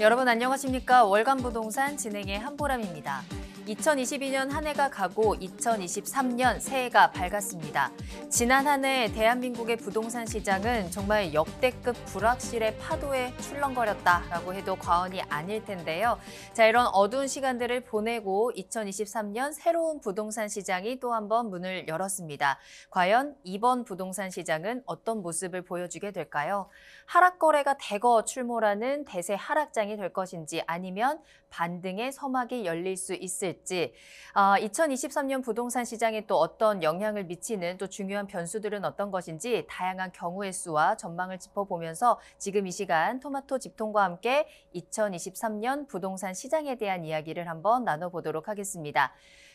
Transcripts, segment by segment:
여러분 안녕하십니까? 월간 부동산 진행의 한보람입니다. 2022년 한 해가 가고 2023년 새해가 밝았습니다. 지난 한 해 대한민국의 부동산 시장은 정말 역대급 불확실의 파도에 출렁거렸다라고 해도 과언이 아닐 텐데요. 자, 이런 어두운 시간들을 보내고 2023년 새로운 부동산 시장이 또 한 번 문을 열었습니다. 과연 이번 부동산 시장은 어떤 모습을 보여주게 될까요? 하락 거래가 대거 출몰하는 대세 하락장이 될 것인지 아니면 반등의 서막이 열릴 수 있을지 아, 2023년 부동산 시장에 또 어떤 영향을 미치는 또 중요한 변수들은 어떤 것인지 다양한 경우의 수와 전망을 짚어보면서 지금 이 시간 토마토 집통과 함께 2023년 부동산 시장에 대한 이야기를 한번 나눠보도록 하겠습니다.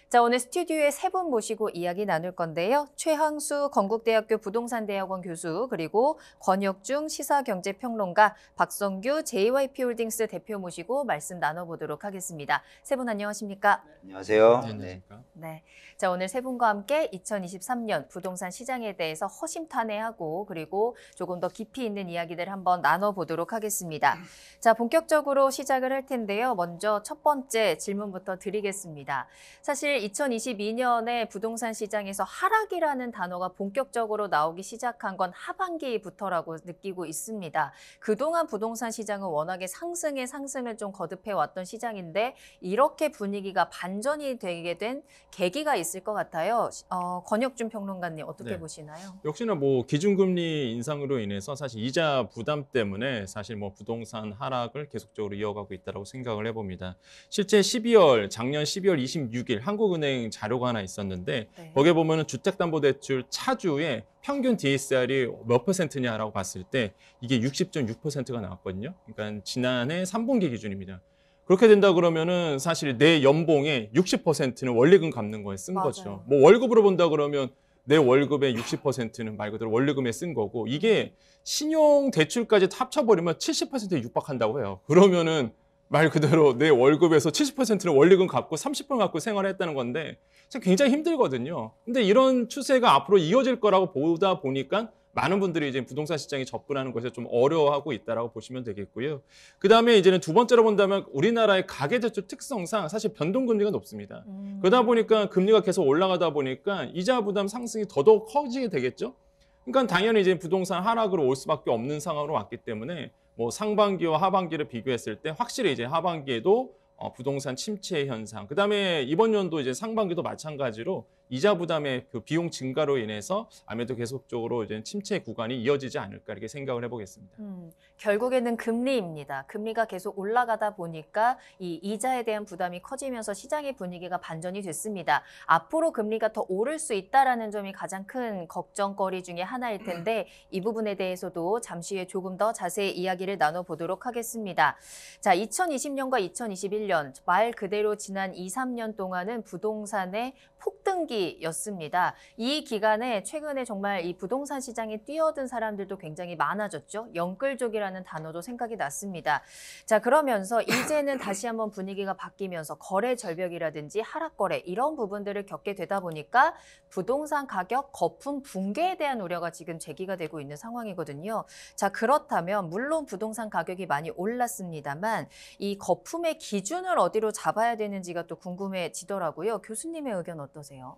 자, 오늘 스튜디오에 세 분 모시고 이야기 나눌 건데요. 최항수 건국대학교 부동산대학원 교수 그리고 권혁중 시사경제평론가 박성규 JYP홀딩스 대표 모시고 말씀 나눠보도록 하겠습니다. 세 분 안녕하십니까? 네, 안녕하세요. 네, 네. 자, 오늘 세 분과 함께 2023년 부동산 시장에 대해서 허심탄회하고 그리고 조금 더 깊이 있는 이야기들 한번 나눠보도록 하겠습니다. 자, 본격적으로 시작을 할 텐데요. 먼저 첫 번째 질문부터 드리겠습니다. 사실 사실 2022년에 부동산 시장에서 하락이라는 단어가 본격적으로 나오기 시작한 건 하반기부터라고 느끼고 있습니다. 그동안 부동산 시장은 워낙에 상승에 상승을 좀 거듭해 왔던 시장인데 이렇게 분위기가 반전이 되게 된 계기가 있을 것 같아요. 어, 권혁준 평론가님 어떻게 네. 보시나요? 역시나 뭐 기준금리 인상으로 인해서 사실 이자 부담 때문에 사실 뭐 부동산 하락을 계속적으로 이어가고 있다고 생각을 해봅니다. 실제 12월 작년 12월 26일 한국 한국은행 자료가 하나 있었는데 네. 거기에 보면 주택담보대출 차주의 평균 DSR이 몇 퍼센트냐라고 봤을 때 이게 60.6%가 나왔거든요. 그러니까 지난해 3분기 기준입니다. 그렇게 된다 그러면은 사실 내 연봉의 60%는 원리금 갚는 거에 쓴 맞아요. 거죠. 뭐 월급으로 본다 그러면 내 월급의 60%는 말 그대로 원리금에 쓴 거고 이게 음. 신용 대출까지 합쳐버리면 70%에 육박한다고 해요. 그러면은 말 그대로 내 월급에서 7 0를 원리금 갖고30% 갖고 생활했다는 건데 굉장히 힘들거든요. 근데 이런 추세가 앞으로 이어질 거라고 보다 보니까 많은 분들이 이제 부동산 시장에 접근하는 것에 좀 어려워하고 있다라고 보시면 되겠고요. 그 다음에 이제는 두 번째로 본다면 우리나라의 가계대출 특성상 사실 변동금리가 높습니다. 음. 그러다 보니까 금리가 계속 올라가다 보니까 이자 부담 상승이 더더욱 커지게 되겠죠. 그러니까 당연히 이제 부동산 하락으로 올 수밖에 없는 상황으로 왔기 때문에 뭐 상반기와 하반기를 비교했을 때 확실히 이제 하반기에도 어, 부동산 침체 현상. 그다음에 이번 연도 이제 상반기도 마찬가지로 이자 부담의 그 비용 증가로 인해서 아무래도 계속적으로 이제 침체 구간이 이어지지 않을까 이렇게 생각을 해보겠습니다. 음, 결국에는 금리입니다. 금리가 계속 올라가다 보니까 이 이자에 대한 부담이 커지면서 시장의 분위기가 반전이 됐습니다. 앞으로 금리가 더 오를 수 있다라는 점이 가장 큰 걱정거리 중에 하나일 텐데 이 부분에 대해서도 잠시 후에 조금 더 자세히 이야기를 나눠보도록 하겠습니다. 자, 2020년과 2021년 말 그대로 지난 2, 3년 동안은 부동산의 폭등기 시기였습니다. 이 기간에 최근에 정말 이 부동산 시장에 뛰어든 사람들도 굉장히 많아졌죠. 영끌족이라는 단어도 생각이 났습니다. 자, 그러면서 이제는 다시 한번 분위기가 바뀌면서 거래 절벽이라든지 하락 거래 이런 부분들을 겪게 되다 보니까 부동산 가격 거품 붕괴에 대한 우려가 지금 제기가 되고 있는 상황이거든요. 자, 그렇다면 물론 부동산 가격이 많이 올랐습니다만 이 거품의 기준을 어디로 잡아야 되는지가 또 궁금해지더라고요. 교수님의 의견 어떠세요?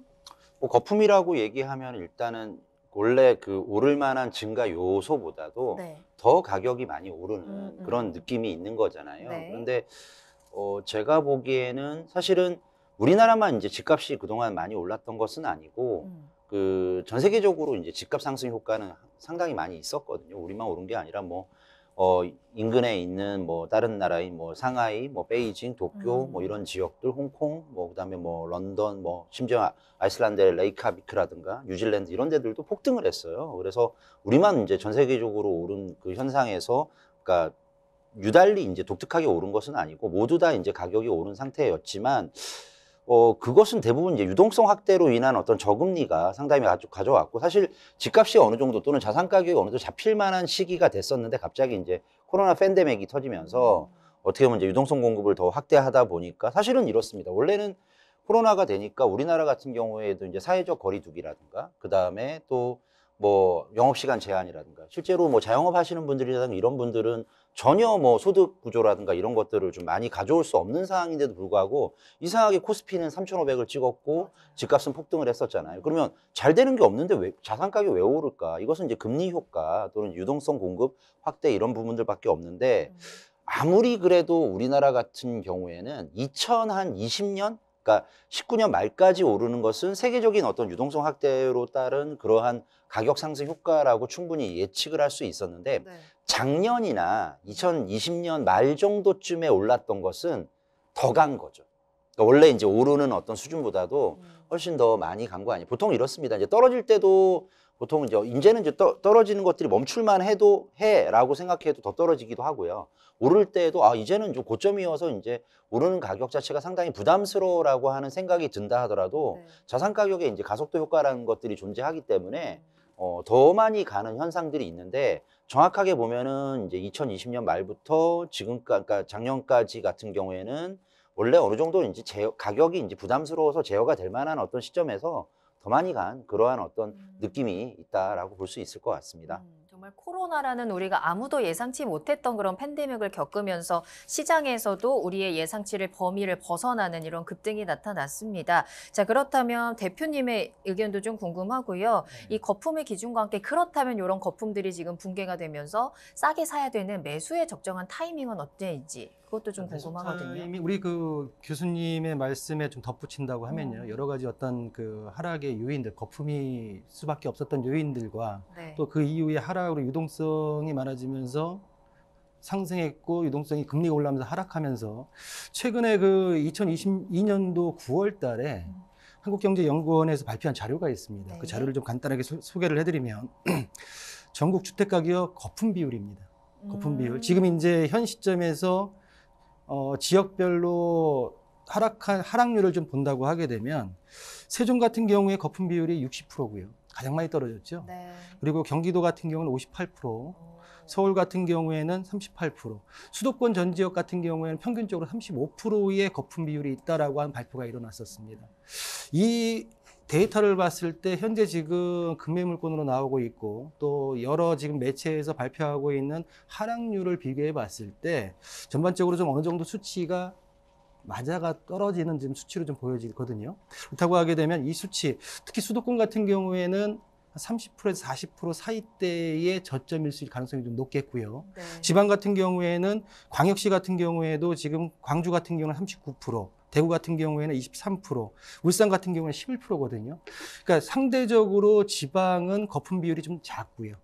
뭐 거품이라고 얘기하면 일단은 원래 그 오를 만한 증가 요소보다도 네. 더 가격이 많이 오르는 음, 음. 그런 느낌이 있는 거잖아요. 네. 그런데 어 제가 보기에는 사실은 우리나라만 이제 집값이 그동안 많이 올랐던 것은 아니고 음. 그전 세계적으로 이제 집값 상승 효과는 상당히 많이 있었거든요. 우리만 오른 게 아니라 뭐 어, 인근에 있는 뭐 다른 나라인 뭐 상하이, 뭐 베이징, 도쿄 음. 뭐 이런 지역들, 홍콩, 뭐 그다음에 뭐 런던, 뭐 심지어 아이슬란드의 레이카비크라든가 뉴질랜드 이런 데들도 폭등을 했어요. 그래서 우리만 이제 전 세계적으로 오른 그 현상에서 그러니까 유달리 이제 독특하게 오른 것은 아니고 모두 다 이제 가격이 오른 상태였지만 어, 그것은 대부분 이제 유동성 확대로 인한 어떤 저금리가 상당히 가져, 왔고 사실 집값이 어느 정도 또는 자산 가격이 어느 정도 잡힐 만한 시기가 됐었는데 갑자기 이제 코로나 팬데믹이 터지면서 어떻게 보면 이제 유동성 공급을 더 확대하다 보니까 사실은 이렇습니다. 원래는 코로나가 되니까 우리나라 같은 경우에도 이제 사회적 거리두기라든가 그 다음에 또 뭐 영업 시간 제한이라든가 실제로 뭐 자영업 하시는 분들이라든가 이런 분들은 전혀 뭐 소득 구조라든가 이런 것들을 좀 많이 가져올 수 없는 상황인데도 불구하고 이상하게 코스피는 3,500을 찍었고 집값은 폭등을 했었잖아요. 그러면 잘 되는 게 없는데 왜 자산 가격이 왜 오를까? 이것은 이제 금리 효과 또는 유동성 공급 확대 이런 부분들밖에 없는데 음. 아무리 그래도 우리나라 같은 경우에는 2020년 그러니까 19년 말까지 오르는 것은 세계적인 어떤 유동성 확대로 따른 그러한 가격 상승 효과라고 충분히 예측을 할 수 있었는데 네. 작년이나 2020년 말 정도쯤에 올랐던 것은 더 간 거죠. 그러니까 원래 이제 오르는 어떤 수준보다도 음. 훨씬 더 많이 간 거 아니에요. 보통 이렇습니다. 이제 떨어질 때도 보통 이제 이제는 이제 떠, 떨어지는 것들이 멈출만 해도 해라고 생각해도 더 떨어지기도 하고요. 오를 때에도 아 이제는 좀 고점이어서 이제 오르는 가격 자체가 상당히 부담스러워라고 하는 생각이 든다 하더라도 네. 자산 가격에 이제 가속도 효과라는 것들이 존재하기 때문에 음. 어, 더 많이 가는 현상들이 있는데 정확하게 보면은 이제 2020년 말부터 지금까지 그러니까 작년까지 같은 경우에는 원래 어느 정도 이제 제어, 가격이 이제 부담스러워서 제어가 될 만한 어떤 시점에서 더 많이 간 그러한 어떤 음. 느낌이 있다라고 볼 수 있을 것 같습니다. 음. 정말 코로나라는 우리가 아무도 예상치 못했던 그런 팬데믹을 겪으면서 시장에서도 우리의 예상치를 범위를 벗어나는 이런 급등이 나타났습니다. 자 그렇다면 대표님의 의견도 좀 궁금하고요. 네. 이 거품의 기준과 함께 그렇다면 이런 거품들이 지금 붕괴가 되면서 싸게 사야 되는 매수에 적정한 타이밍은 언제인지. 그것도 좀 궁금하거든요. 타임 우리 그 교수님의 말씀에 좀 덧붙인다고 하면요. 음. 여러 가지 어떤 그 하락의 요인들, 거품이 수밖에 없었던 요인들과 네. 또그 이후에 하락으로 유동성이 많아지면서 상승했고 유동성이 금리가 올라면서 하락하면서 최근에 그 2022년도 9월 달에 음. 한국경제연구원에서 발표한 자료가 있습니다. 그 네. 그 자료를 좀 간단하게 소, 소개를 해드리면 전국 주택가격 거품 비율입니다. 거품 음. 비율. 지금 이제 현 시점에서 어, 지역별로 하락한 하락률을 좀 본다고 하게 되면 세종 같은 경우에 거품 비율이 60%고요. 가장 많이 떨어졌죠. 네. 그리고 경기도 같은 경우는 58%, 오. 서울 같은 경우에는 38%, 수도권 전 지역 같은 경우에는 평균적으로 35%의 거품 비율이 있다라고 한 발표가 일어났었습니다. 이 데이터를 봤을 때 현재 지금 금매물권으로 나오고 있고 또 여러 지금 매체에서 발표하고 있는 하락률을 비교해 봤을 때 전반적으로 좀 어느 정도 수치가 맞아가 떨어지는 지금 수치로 좀 보여지거든요. 그렇다고 하게 되면 이 수치, 특히 수도권 같은 경우에는 30%에서 40% 사이대의 저점일 수 있을 가능성이 좀 높겠고요. 네. 지방 같은 경우에는 광역시 같은 경우에도 지금 광주 같은 경우는 39%, 대구 같은 경우에는 23%, 울산 같은 경우는 11%거든요. 그러니까 상대적으로 지방은 거품 비율이 좀 작고요.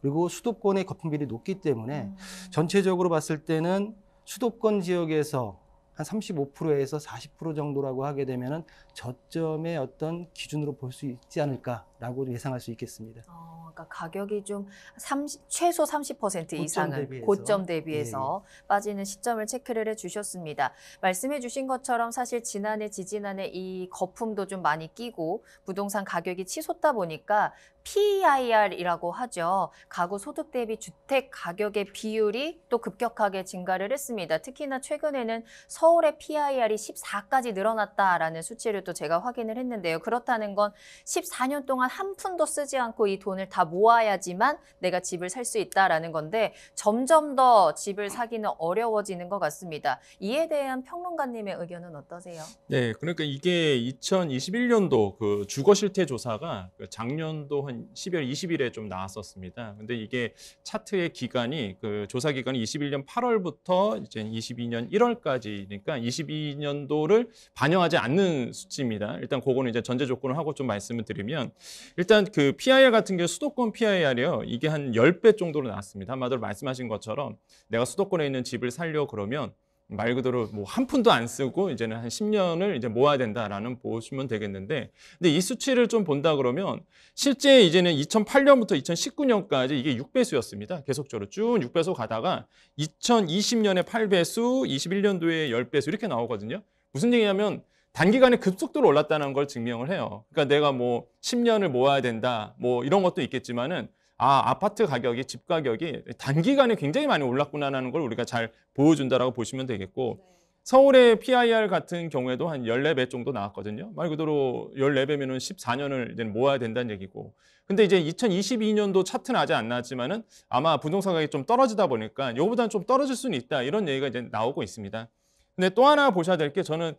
그리고 수도권의 거품 비율이 높기 때문에 음. 전체적으로 봤을 때는 수도권 지역에서 한 35%에서 40% 정도라고 하게 되면은 저점의 어떤 기준으로 볼 수 있지 않을까라고 예상할 수 있겠습니다. 어, 그러니까 가격이 좀 30, 최소 30% 이상은 대비해서. 고점 예, 대비해서 예. 빠지는 시점을 체크를 해주셨습니다. 말씀해주신 것처럼 사실 지난해 지지난해 이 거품도 좀 많이 끼고 부동산 가격이 치솟다 보니까 PIR이라고 e 하죠. 가구 소득 대비 주택 가격의 비율이 또 급격하게 증가를 했습니다. 특히나 최근에는 서울의 PIR이 e 14까지 늘어났다라는 수치를 내 제가 확인을 했는데요. 그렇다는 건 14년 동안 한 푼도 쓰지 않고 이 돈을 다 모아야지만 내가 집을 살 수 있다라는 건데 점점 더 집을 사기는 어려워지는 것 같습니다. 이에 대한 평론가님의 의견은 어떠세요? 네, 그러니까 이게 2021년도 그 주거 실태 조사가 그 작년도 한 12월 20일에 좀 나왔었습니다. 근데 이게 차트의 기간이 그 조사 기간이 21년 8월부터 이제 22년 1월까지니까 22년도를 반영하지 않는 수치 입지입니다. 일단 그거는 이제 전제 조건을 하고 좀 말씀을 드리면 일단 그 PIR 같은 게 수도권 PIR이요. 이게 한 10배 정도로 나왔습니다. 한마디로 말씀하신 것처럼 내가 수도권에 있는 집을 살려 고 그러면 말 그대로 뭐 한 푼도 안 쓰고 이제는 한 10년을 이제 모아야 된다라는 보시면 되겠는데 근데 이 수치를 좀 본다 그러면 실제 이제는 2008년부터 2019년까지 이게 6배수였습니다. 계속적으로 쭉 6배수 가다가 2020년에 8배수, 21년도에 10배수 이렇게 나오거든요. 무슨 얘기냐면 단기간에 급속도로 올랐다는 걸 증명을 해요. 그러니까 내가 뭐 10년을 모아야 된다, 뭐 이런 것도 있겠지만은 아, 아파트 가격이, 집 가격이 단기간에 굉장히 많이 올랐구나라는 걸 우리가 잘 보여준다라고 보시면 되겠고 네. 서울의 PIR 같은 경우에도 한 14배 정도 나왔거든요. 말 그대로 14배면은 14년을 이제 모아야 된다는 얘기고. 근데 이제 2022년도 차트는 아직 안 나왔지만은 아마 부동산 가격이 좀 떨어지다 보니까 요보다는 좀 떨어질 수는 있다. 이런 얘기가 이제 나오고 있습니다. 근데 또 하나 보셔야 될 게 저는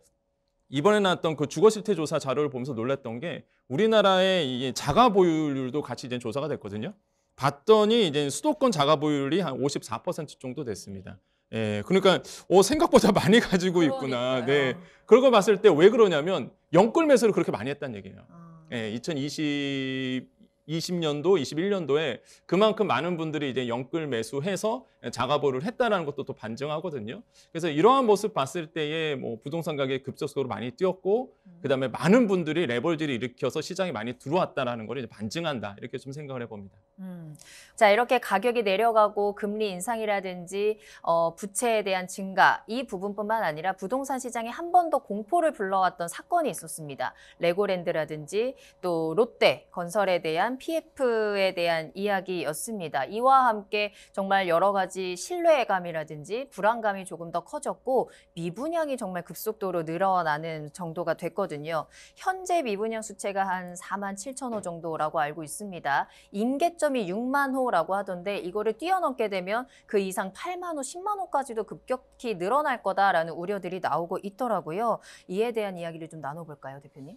이번에 나왔던 그 주거 실태 조사 자료를 보면서 놀랐던 게 우리나라의 이게 자가 보유율도 같이 이제 조사가 됐거든요. 봤더니 이제 수도권 자가 보유율이 한 54% 정도 됐습니다. 예, 그러니까 어, 생각보다 많이 가지고 있구나. 네, 그런 걸 봤을 때 왜 그러냐면 연끌 매수를 그렇게 많이 했다는 얘기예요. 아. 예, 2020 20년도, 21년도에 그만큼 많은 분들이 이제 영끌 매수해서 자가보를 했다라는 것도 또 반증하거든요. 그래서 이러한 모습 봤을 때에 뭐 부동산 가격이 급속도로 많이 뛰었고 음. 그다음에 많은 분들이 레버리지를 일으켜서 시장에 많이 들어왔다라는 걸 이제 반증한다. 이렇게 좀 생각을 해 봅니다. 음. 자, 이렇게 가격이 내려가고 금리 인상이라든지 어, 부채에 대한 증가 이 부분뿐만 아니라 부동산 시장에 한 번 더 공포를 불러왔던 사건이 있었습니다. 레고랜드라든지 또 롯데 건설에 대한 PF에 대한 이야기였습니다. 이와 함께 정말 여러 가지 신뢰감이라든지 불안감이 조금 더 커졌고 미분양이 정말 급속도로 늘어나는 정도가 됐거든요. 현재 미분양 수채가한 4만 7천 호 정도라고 알고 있습니다. 임계 고점이 6만 호라고 하던데 이거를 뛰어넘게 되면 그 이상 8만 호, 10만 호까지도 급격히 늘어날 거다라는 우려들이 나오고 있더라고요. 이에 대한 이야기를 좀 나눠볼까요, 대표님?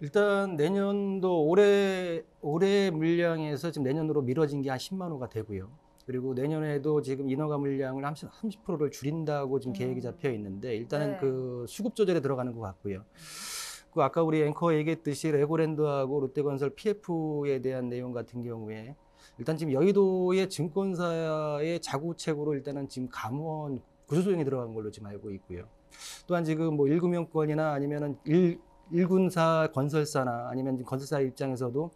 일단 내년도 올해 올해 물량에서 지금 내년으로 미뤄진 게 한 10만 호가 되고요. 그리고 내년에도 지금 인허가 물량을 30%를 줄인다고 지금 음. 계획이 잡혀 있는데 일단은 네. 그 수급 조절에 들어가는 것 같고요. 그 아까 우리 앵커 얘기했듯이 레고랜드하고 롯데건설 PF에 대한 내용 같은 경우에 일단 지금 여의도의 증권사의 자구책으로 일단은 지금 감원 구조조정이 들어간 걸로 지금 알고 있고요. 또한 지금 뭐 1금융권이나 아니면은 1, 1군사 건설사나 아니면 건설사 입장에서도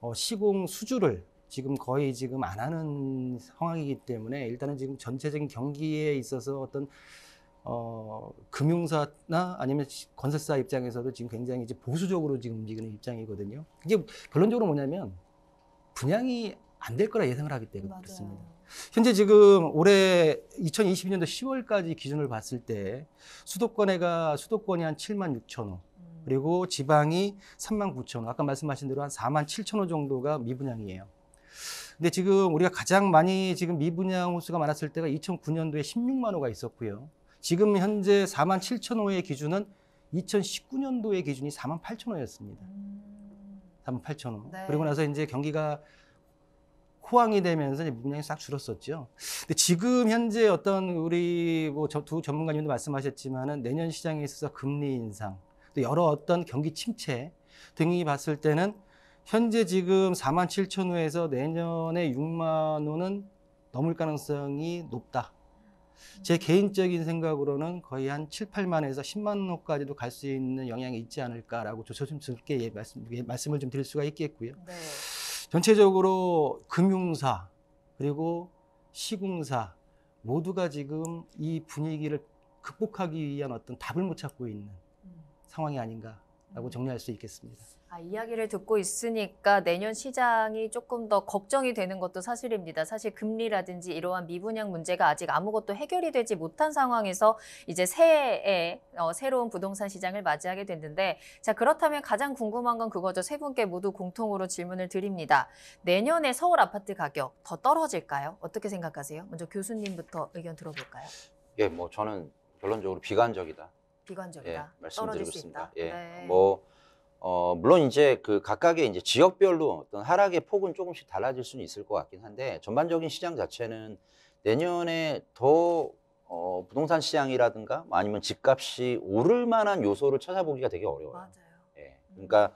어, 시공 수주를 지금 거의 지금 안 하는 상황이기 때문에 일단은 지금 전체적인 경기에 있어서 어떤 어, 금융사나 아니면 건설사 입장에서도 지금 굉장히 이제 보수적으로 지금 움직이는 입장이거든요. 이게 결론적으로 뭐냐면 분양이 안될 거라 예상을 하기 때문에 맞아요. 그렇습니다. 현재 지금 올해 2022년도 10월까지 기준을 봤을 때 수도권에가 수도권이 한 7만 6천 호, 음. 그리고 지방이 3만 9천 호, 아까 말씀하신 대로 한 4만 7천 호 정도가 미분양이에요. 근데 지금 우리가 가장 많이 지금 미분양 호수가 많았을 때가 2009년도에 16만 호가 있었고요. 지금 현재 4만 7천 호의 기준은 2019년도의 기준이 4만 8천 호였습니다. 4만 음. 8천 호. 네. 그리고 나서 이제 경기가 호황이 되면서 이제 물량이 싹 줄었었죠. 근데 지금 현재 어떤 우리 뭐두 전문가님도 말씀하셨지만은 내년 시장에 있어서 금리 인상, 또 여러 어떤 경기 침체 등이 봤을 때는 현재 지금 4만 7천 호에서 내년에 6만 호는 넘을 가능성이 높다. 제 개인적인 생각으로는 거의 한 7, 8만에서 10만 호까지도 갈 수 있는 영향이 있지 않을까라고 조심스럽게 예, 말씀, 예, 말씀을 좀 드릴 수가 있겠고요. 네. 전체적으로 금융사 그리고 시공사 모두가 지금 이 분위기를 극복하기 위한 어떤 답을 못 찾고 있는 상황이 아닌가라고 음. 정리할 수 있겠습니다. 아, 이야기를 듣고 있으니까 내년 시장이 조금 더 걱정이 되는 것도 사실입니다. 사실 금리라든지 이러한 미분양 문제가 아직 아무것도 해결이 되지 못한 상황에서 이제 새해에 어, 새로운 부동산 시장을 맞이하게 됐는데 자 그렇다면 가장 궁금한 건 그거죠. 세 분께 모두 공통으로 질문을 드립니다. 내년에 서울 아파트 가격 더 떨어질까요? 어떻게 생각하세요? 먼저 교수님부터 의견 들어볼까요? 예, 뭐 저는 결론적으로 비관적이다. 비관적이다. 예, 말씀드리고 있습니다. 예, 네. 뭐 어, 물론 이제 그 각각의 이제 지역별로 어떤 하락의 폭은 조금씩 달라질 수는 있을 것 같긴 한데 전반적인 시장 자체는 내년에 더 어, 부동산 시장이라든가 뭐 아니면 집값이 오를 만한 요소를 찾아보기가 되게 어려워요. 맞아요. 예. 그러니까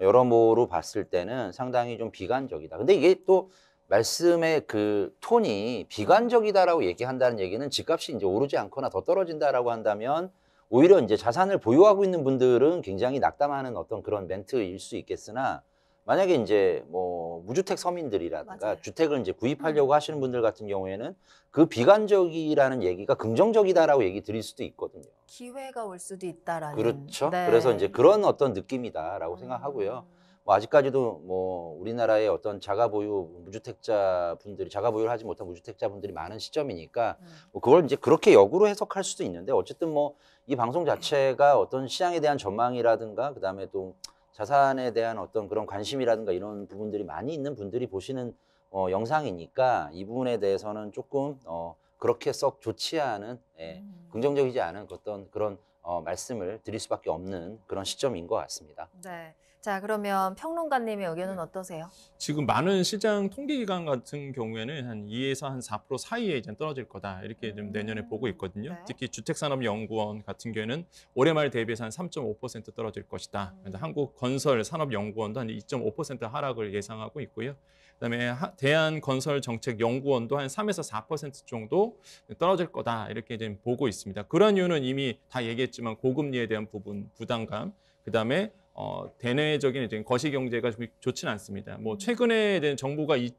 여러모로 봤을 때는 상당히 좀 비관적이다. 근데 이게 또 말씀의 그 톤이 비관적이다라고 얘기한다는 얘기는 집값이 이제 오르지 않거나 더 떨어진다라고 한다면 오히려 이제 자산을 보유하고 있는 분들은 굉장히 낙담하는 어떤 그런 멘트일 수 있겠으나 만약에 이제 뭐 무주택 서민들이라든가 맞아요. 주택을 이제 구입하려고 음. 하시는 분들 같은 경우에는 그 비관적이라는 얘기가 긍정적이다라고 얘기 드릴 수도 있거든요. 기회가 올 수도 있다라는. 그렇죠. 네. 그래서 이제 그런 어떤 느낌이다라고 음. 생각하고요. 뭐 아직까지도 뭐 우리나라의 어떤 자가 보유 무주택자 분들이 자가 보유를 하지 못한 무주택자 분들이 많은 시점이니까 음. 뭐 그걸 이제 그렇게 역으로 해석할 수도 있는데 어쨌든 뭐 이 방송 자체가 어떤 시장에 대한 전망이라든가 그다음에 또 자산에 대한 어떤 그런 관심이라든가 이런 부분들이 많이 있는 분들이 보시는 어, 영상이니까 이 부분에 대해서는 조금 어, 그렇게 썩 좋지 않은 예, 음. 긍정적이지 않은 어떤 그런 어, 말씀을 드릴 수밖에 없는 그런 시점인 것 같습니다. 네. 자, 그러면 평론가님의 의견은 네. 어떠세요? 지금 많은 시장 통계기관 같은 경우에는 한 2에서 한 4% 사이에 이제 떨어질 거다 이렇게 좀 내년에 음, 보고 있거든요. 네. 특히 주택산업연구원 같은 경우에는 올해 말 대비해서 한 3.5% 떨어질 것이다. 그 음. 한국건설산업연구원도 한 2.5% 하락을 예상하고 있고요. 그다음에 대한건설정책연구원도 한 3에서 4% 정도 떨어질 거다 이렇게 이 보고 있습니다. 그런 이유는 이미 다 얘기했지만 고금리에 대한 부분 부담감, 그다음에 어, 대내적인 이제 거시 경제가 좋지는 않습니다. 뭐 음. 최근에 된 정부가 이,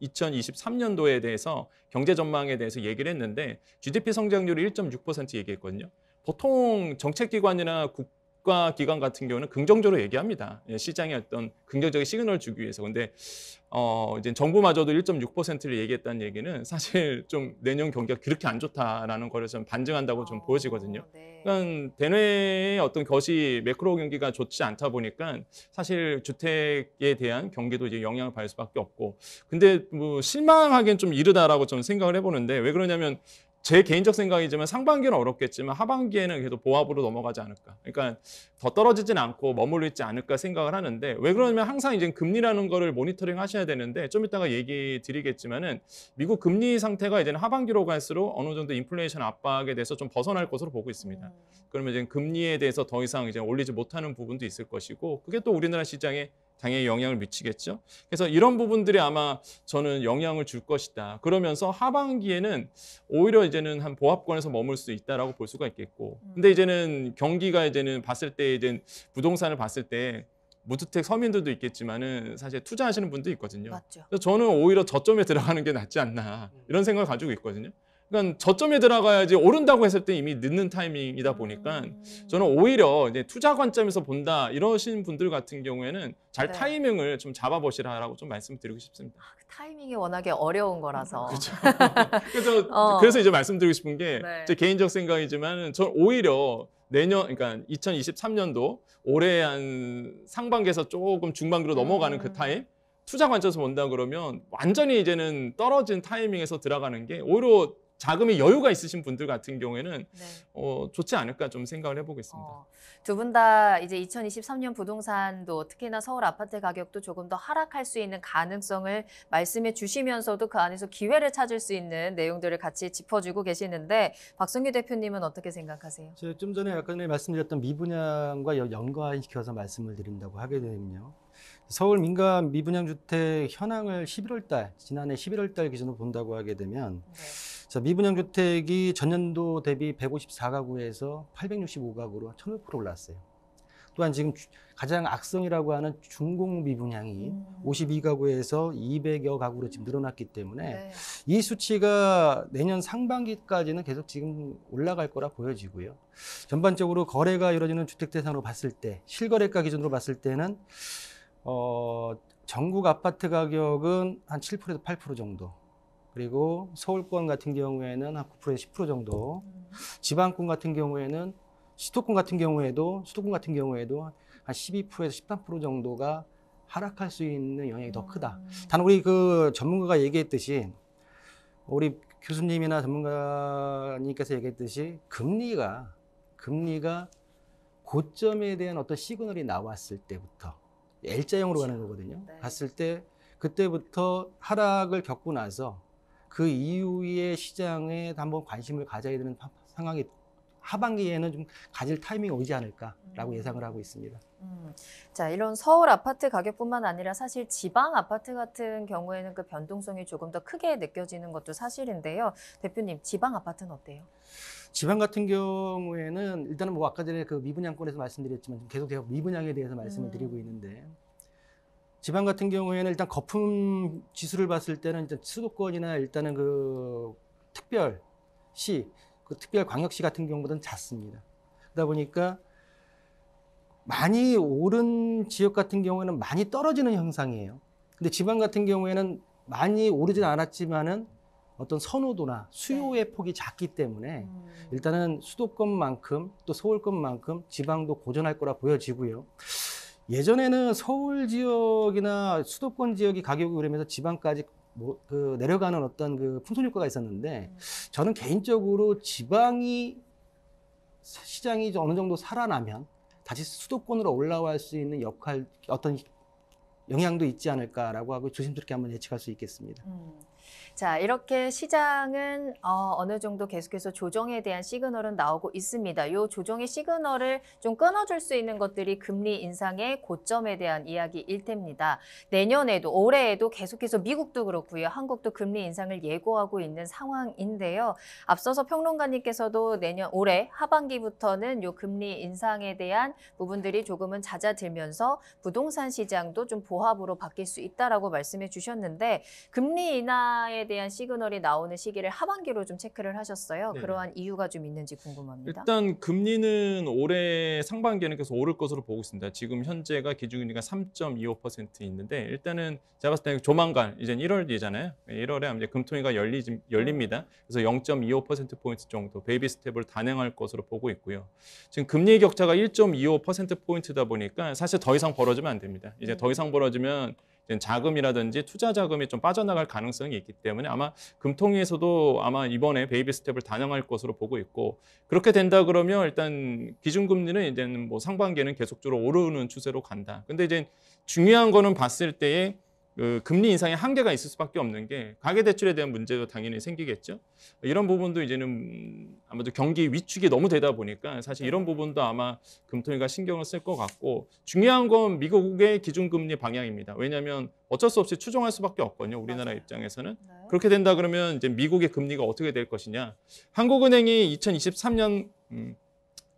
2023년도에 대해서 경제 전망에 대해서 얘기를 했는데 GDP 성장률이 1.6% 얘기했거든요. 보통 정책기관이나 국, 국가 기관 같은 경우는 긍정적으로 얘기합니다. 예, 시장에 어떤 긍정적인 시그널을 주기 위해서. 근데 어 이제 정부마저도 1.6%를 얘기했다는 얘기는 사실 좀 내년 경기가 그렇게 안 좋다라는 거를 좀 반증한다고 어, 좀 아, 보여지거든요. 네. 그러니까 대내의 어떤 것이 매크로 경기가 좋지 않다 보니까 사실 주택에 대한 경기도 이제 영향을 받을 수밖에 없고. 근데 뭐 실망하기엔 좀 이르다라고 좀 생각을 해보는데 왜 그러냐면 제 개인적 생각이지만 상반기는 어렵겠지만 하반기에는 그래도 보합으로 넘어가지 않을까. 그러니까 더 떨어지진 않고 머물러 있지 않을까 생각을 하는데 왜 그러냐면 항상 이제 금리라는 거를 모니터링 하셔야 되는데 좀 이따가 얘기 드리겠지만은 미국 금리 상태가 이제는 하반기로 갈수록 어느 정도 인플레이션 압박에 대해서 좀 벗어날 것으로 보고 있습니다. 음. 그러면 이제 금리에 대해서 더 이상 이제 올리지 못하는 부분도 있을 것이고 그게 또 우리나라 시장에 당연히 영향을 미치겠죠. 그래서 이런 부분들이 아마 저는 영향을 줄 것이다. 그러면서 하반기에는 오히려 이제는 한 보합권에서 머물 수 있다라고 볼 수가 있겠고. 음. 근데 이제는 경기가 이제는 봤을 때 이제 부동산을 봤을 때 무주택 서민들도 있겠지만은 사실 투자하시는 분도 있거든요. 맞죠. 그래서 저는 오히려 저점에 들어가는 게 낫지 않나 이런 생각을 가지고 있거든요. 그러니까 저점에 들어가야지 오른다고 했을 때 이미 늦는 타이밍이다 보니까 음. 저는 오히려 이제 투자 관점에서 본다 이러신 분들 같은 경우에는 잘 네. 타이밍을 좀잡아보시라고좀 말씀드리고 싶습니다. 아, 그 타이밍이 워낙에 어려운 거라서. 음, 그렇죠. 그래서, 어. 그래서 이제 말씀드리고 싶은 게제 네. 개인적 생각이지만 저는 오히려 내년 그러니까 2023년도 올해 한 상반기에서 조금 중반기로 넘어가는 그 음. 그 타임 투자 관점에서 본다 그러면 완전히 이제는 떨어진 타이밍에서 들어가는 게 오히려 자금의 여유가 있으신 분들 같은 경우에는 네. 어, 좋지 않을까 좀 생각을 해보겠습니다. 어, 두분 다 이제 2023년 부동산도 특히나 서울 아파트 가격도 조금 더 하락할 수 있는 가능성을 말씀해 주시면서도 그 안에서 기회를 찾을 수 있는 내용들을 같이 짚어주고 계시는데 박성규 대표님은 어떻게 생각하세요? 제가 좀 전에 약간 말씀드렸던 미분양과 연관시켜서 말씀을 드린다고 하게 되면요. 서울 민간 미분양 주택 현황을 11월 달 지난해 11월 달 기준으로 본다고 하게 되면 네. 자, 미분양 주택이 전년도 대비 154가구에서 865가구로 1,500% 올랐어요. 또한 지금 가장 악성이라고 하는 중공 미분양이 음. 52가구에서 200여 가구로 지금 늘어났기 때문에 네. 이 수치가 내년 상반기까지는 계속 지금 올라갈 거라 보여지고요. 전반적으로 거래가 이루어지는 주택 대상으로 봤을 때 실거래가 기준으로 봤을 때는 어, 전국 아파트 가격은 한 7%에서 8% 정도. 그리고 서울권 같은 경우에는 한 9%에서 10% 정도. 지방권 같은 경우에는 수도권 같은 경우에도 수도권 같은 경우에도 한 12%에서 13% 정도가 하락할 수 있는 영향이 더 크다. 단 음. 우리 그 전문가가 얘기했듯이 우리 교수님이나 전문가님께서 얘기했듯이 금리가 금리가 고점에 대한 어떤 시그널이 나왔을 때부터 L자형으로 그렇죠. 가는 거거든요. 네. 갔을 때 그때부터 하락을 겪고 나서 그 이후에 시장에 한번 관심을 가져야 되는 상황이 하반기에는 좀 가질 타이밍이 오지 않을까라고 음. 예상을 하고 있습니다. 음, 자, 이런 서울 아파트 가격뿐만 아니라 사실 지방 아파트 같은 경우에는 그 변동성이 조금 더 크게 느껴지는 것도 사실인데요. 대표님, 지방 아파트는 어때요? 지방 같은 경우에는 일단은 뭐 아까 전에 그 미분양권에서 말씀드렸지만 계속 계속 미분양에 대해서 말씀을 음. 드리고 있는데 지방 같은 경우에는 일단 거품 지수를 봤을 때는 일단 수도권이나 일단은 그 특별시 그 특별 광역시 같은 경우보다는 작습니다. 그러다 보니까 많이 오른 지역 같은 경우에는 많이 떨어지는 현상이에요. 근데 지방 같은 경우에는 많이 오르진 않았지만은 어떤 선호도나 수요의 네. 폭이 작기 때문에 음. 일단은 수도권만큼 또 서울권만큼 지방도 고전할 거라 보여지고요. 예전에는 서울 지역이나 수도권 지역이 가격이 오르면서 지방까지 뭐, 그 내려가는 어떤 그 풍선 효과가 있었는데 음. 저는 개인적으로 지방이 시장이 어느 정도 살아나면 다시 수도권으로 올라갈 수 있는 역할 어떤 영향도 있지 않을까라고 하고 조심스럽게 한번 예측할 수 있겠습니다. 음. 자, 이렇게 시장은 어, 느 정도 계속해서 조정에 대한 시그널은 나오고 있습니다. 이 조정의 시그널을 좀 끊어줄 수 있는 것들이 금리 인상의 고점에 대한 이야기일 텝니다 내년에도 올해에도 계속해서 미국도 그렇고요. 한국도 금리 인상을 예고하고 있는 상황인데요. 앞서서 평론가님께서도 내년 올해 하반기부터는 요 금리 인상에 대한 부분들이 조금은 잦아들면서 부동산 시장도 좀 보합으로 바뀔 수 있다라고 말씀해 주셨는데 금리 인하에 대한 시그널이 나오는 시기를 하반기로 좀 체크를 하셨어요. 네. 그러한 이유가 좀 있는지 궁금합니다. 일단 금리는 올해 상반기에는 계속 오를 것으로 보고 있습니다. 지금 현재가 기준금리가 3.25% 있는데 일단은 제가 봤을 때 조만간 이제 1월이잖아요. 1월에 이제 금통위가 열리 열립니다. 그래서 0.25% 포인트 정도 베이비 스텝을 단행할 것으로 보고 있고요. 지금 금리 격차가 1.25% 포인트다 보니까 사실 더 이상 벌어지면 안 됩니다. 이제 더 음. 이상 벌어지면 자금이라든지 투자 자금이 좀 빠져나갈 가능성이 있기 때문에 아마 금통위에서도 아마 이번에 베이비 스텝을 단행할 것으로 보고 있고 그렇게 된다 그러면 일단 기준금리는 이제는 뭐 상반기에는 계속적으로 오르는 추세로 간다. 근데 이제 중요한 거는 봤을 때에 그 금리 인상의 한계가 있을 수밖에 없는 게 가계 대출에 대한 문제도 당연히 생기겠죠. 이런 부분도 이제는 아마도 경기 위축이 너무 되다 보니까 사실 이런 부분도 아마 금통위가 신경을 쓸 것 같고 중요한 건 미국의 기준금리 방향입니다. 왜냐하면 어쩔 수 없이 추종할 수밖에 없거든요. 우리나라 맞아요. 입장에서는 네. 그렇게 된다 그러면 이제 미국의 금리가 어떻게 될 것이냐. 한국은행이 2023년 음,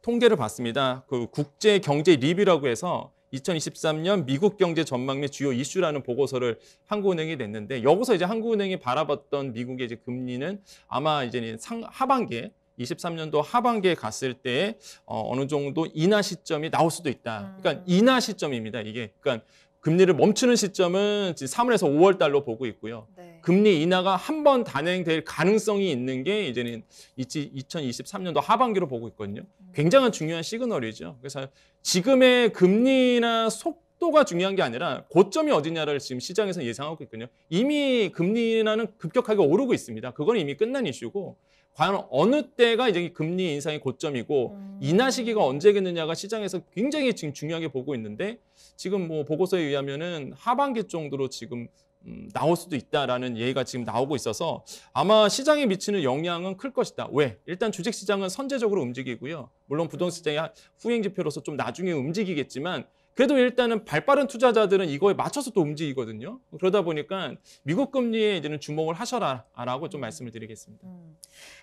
통계를 봤습니다. 그 국제 경제 리뷰라고 해서 2023년 미국 경제 전망 및 주요 이슈라는 보고서를 한국은행이 냈는데 여기서 이제 한국은행이 바라봤던 미국의 이제 금리는 아마 이제는 상 하반기에 23년도 하반기에 갔을 때 어, 어느 정도 인하 시점이 나올 수도 있다. 음. 그러니까 인하 시점입니다. 이게 그러니까 금리를 멈추는 시점은 지금 3월에서 5월 달로 보고 있고요. 네. 금리 인하가 한 번 단행될 가능성이 있는 게 이제는 2023년도 하반기로 보고 있거든요. 굉장한 중요한 시그널이죠. 그래서 지금의 금리나 속도가 중요한 게 아니라 고점이 어디냐를 지금 시장에서 예상하고 있거든요. 이미 금리나는 급격하게 오르고 있습니다. 그건 이미 끝난 이슈고 과연 어느 때가 이제 금리 인상의 고점이고 음. 인하 시기가 언제겠느냐가 시장에서 굉장히 지금 중요하게 보고 있는데 지금 뭐 보고서에 의하면은 하반기 정도로 지금 음, 나올 수도 있다라는 얘기가 지금 나오고 있어서 아마 시장에 미치는 영향은 클 것이다. 왜? 일단 주식 시장은 선제적으로 움직이고요. 물론 부동산 시장의 후행 지표로서 좀 나중에 움직이겠지만 그래도 일단은 발빠른 투자자들은 이거에 맞춰서 또 움직이거든요. 그러다 보니까 미국 금리에 이제는 주목을 하셔라라고 좀 말씀을 드리겠습니다. 음.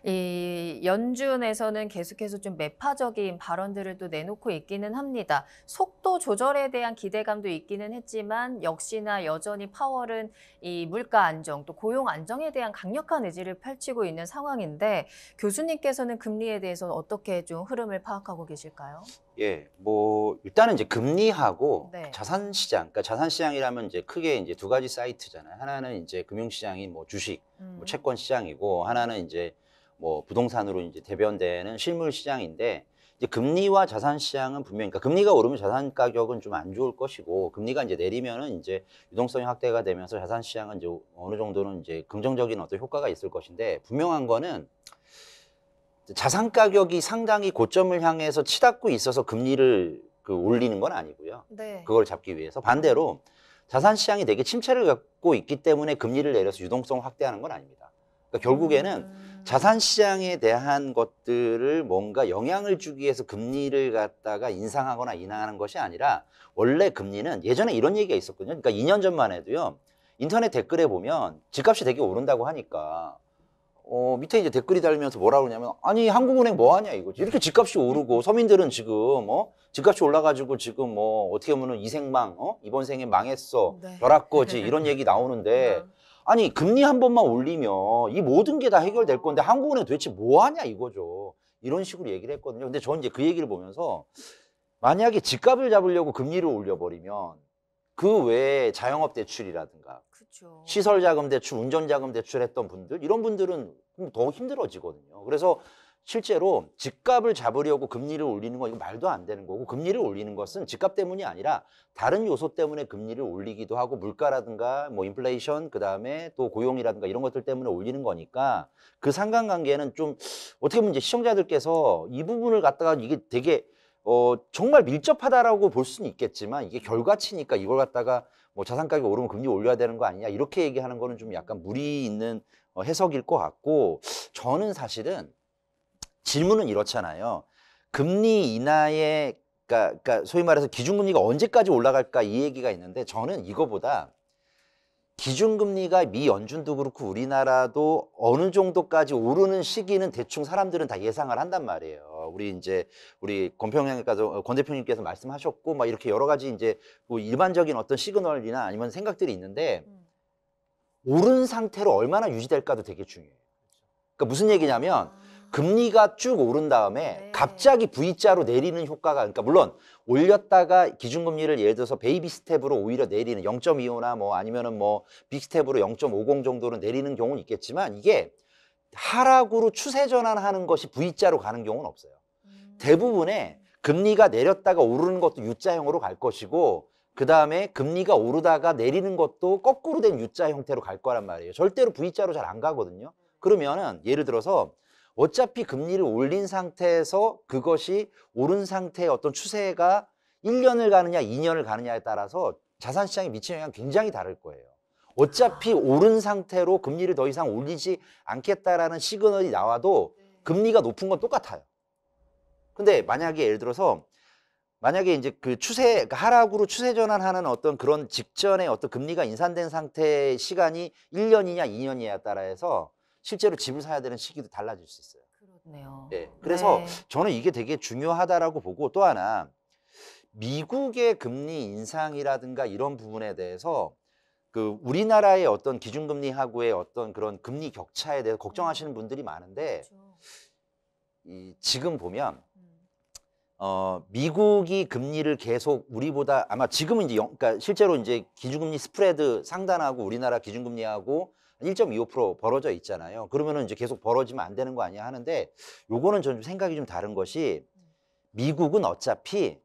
이 연준에서는 계속해서 좀 매파적인 발언들을 또 내놓고 있기는 합니다. 속도 조절에 대한 기대감도 있기는 했지만 역시나 여전히 파월은 이 물가 안정 또 고용 안정에 대한 강력한 의지를 펼치고 있는 상황인데 교수님께서는 금리에 대해서는 어떻게 좀 흐름을 파악하고 계실까요? 예, 뭐 일단은 이제 금리하고 네. 자산 시장, 그러니까 자산 시장이라면 이제 크게 이제 두 가지 사이트잖아요. 하나는 이제 금융 시장이 뭐 주식, 뭐 음. 뭐 채권 시장이고 하나는 이제 뭐 부동산으로 이제 대변되는 실물 시장인데 이제 금리와 자산 시장은 분명히 그러니까 금리가 오르면 자산 가격은 좀 안 좋을 것이고 금리가 이제 내리면은 이제 유동성이 확대가 되면서 자산 시장은 이제 어느 정도는 이제 긍정적인 어떤 효과가 있을 것인데 분명한 거는 자산 가격이 상당히 고점을 향해서 치닫고 있어서 금리를 그 올리는 건 아니고요. 네. 그걸 잡기 위해서 반대로 자산 시장이 되게 침체를 갖고 있기 때문에 금리를 내려서 유동성을 확대하는 건 아닙니다. 그러니까 결국에는 음. 자산 시장에 대한 것들을 뭔가 영향을 주기 위해서 금리를 갖다가 인상하거나 인하하는 것이 아니라 원래 금리는 예전에 이런 얘기가 있었거든요. 그러니까 2년 전만 해도요. 인터넷 댓글에 보면 집값이 되게 오른다고 하니까 어, 밑에 이제 댓글이 달리면서 뭐라 그러냐면 아니 한국은행 뭐 하냐 이거지. 이렇게 집값이 오르고 서민들은 지금 어 집값이 올라가지고 지금 뭐 어떻게 보면은 이 생망 어 이번 생에 망했어 네. 벼락거지 이런 얘기 나오는데 네. 아니 금리 한 번만 올리면 이 모든 게 다 해결될 건데 한국은행 도대체 뭐 하냐 이거죠. 이런 식으로 얘기를 했거든요. 근데 저는 이제 그 얘기를 보면서 만약에 집값을 잡으려고 금리를 올려버리면 그 외에 자영업 대출이라든가 그렇죠. 시설 자금 대출, 운전 자금 대출했던 분들 이런 분들은 더 힘들어지거든요. 그래서 실제로 집값을 잡으려고 금리를 올리는 건 이거 말도 안 되는 거고 금리를 올리는 것은 집값 때문이 아니라 다른 요소 때문에 금리를 올리기도 하고 물가라든가 뭐 인플레이션 그다음에 또 고용이라든가 이런 것들 때문에 올리는 거니까 그 상관관계는 좀 어떻게 보면 이제 시청자들께서 이 부분을 갖다가 이게 되게 어 정말 밀접하다라고 볼 수는 있겠지만 이게 결과치니까 이걸 갖다가 뭐 자산 가격 오르면 금리 올려야 되는 거 아니냐 이렇게 얘기하는 거는 좀 약간 무리 있는 어, 해석일 것 같고 저는 사실은 질문은 이렇잖아요. 금리 인하에 그 그러니까 소위 말해서 기준금리가 언제까지 올라갈까 이 얘기가 있는데 저는 이거보다 기준금리가 미 연준도 그렇고 우리나라도 어느 정도까지 오르는 시기는 대충 사람들은 다 예상을 한단 말이에요. 우리 이제 우리 권평양님께서 권 대표님께서 말씀하셨고 막 이렇게 여러 가지 이제 뭐 일반적인 어떤 시그널이나 아니면 생각들이 있는데 음. 오른 상태로 얼마나 유지될까도 되게 중요해요. 그러니까 무슨 얘기냐면 음. 금리가 쭉 오른 다음에 네. 갑자기 V자로 내리는 효과가 그러니까 물론 올렸다가 기준금리를 예를 들어서 베이비 스텝으로 오히려 내리는 0.25나 뭐 아니면은 뭐 빅스텝으로 0.50 정도로 내리는 경우는 있겠지만 이게 하락으로 추세 전환하는 것이 V자로 가는 경우는 없어요. 음. 대부분의 금리가 내렸다가 오르는 것도 U자형으로 갈 것이고 그 다음에 금리가 오르다가 내리는 것도 거꾸로 된 U자 형태로 갈 거란 말이에요. 절대로 V자로 잘 안 가거든요. 그러면은 예를 들어서 어차피 금리를 올린 상태에서 그것이 오른 상태의 어떤 추세가 1년을 가느냐 2년을 가느냐에 따라서 자산 시장에 미치는 영향 이 굉장히 다를 거예요. 어차피 오른 상태로 금리를 더 이상 올리지 않겠다라는 시그널이 나와도 금리가 높은 건 똑같아요. 근데 만약에 예를 들어서 만약에 이제 그 추세 그러니까 하락으로 추세 전환하는 어떤 그런 직전에 어떤 금리가 인산된 상태의 시간이 1년이냐 2년이냐에 따라 해서 실제로 집을 사야 되는 시기도 달라질 수 있어요. 그렇네요. 예. 그래서 네. 저는 이게 되게 중요하다라고 보고 또 하나 미국의 금리 인상이라든가 이런 부분에 대해서 그 우리나라의 어떤 기준금리하고의 어떤 그런 금리 격차에 대해서 걱정하시는 음, 분들이 많은데 그렇죠. 이 지금 보면 음. 어 미국이 금리를 계속 우리보다 아마 지금은 이제 영, 그러니까 실제로 이제 기준금리 스프레드 상단하고 우리나라 기준금리하고 1.25% 벌어져 있잖아요. 그러면은 이제 계속 벌어지면 안 되는 거 아니야 하는데 요거는 전좀 생각이 좀 다른 것이 미국은 어차피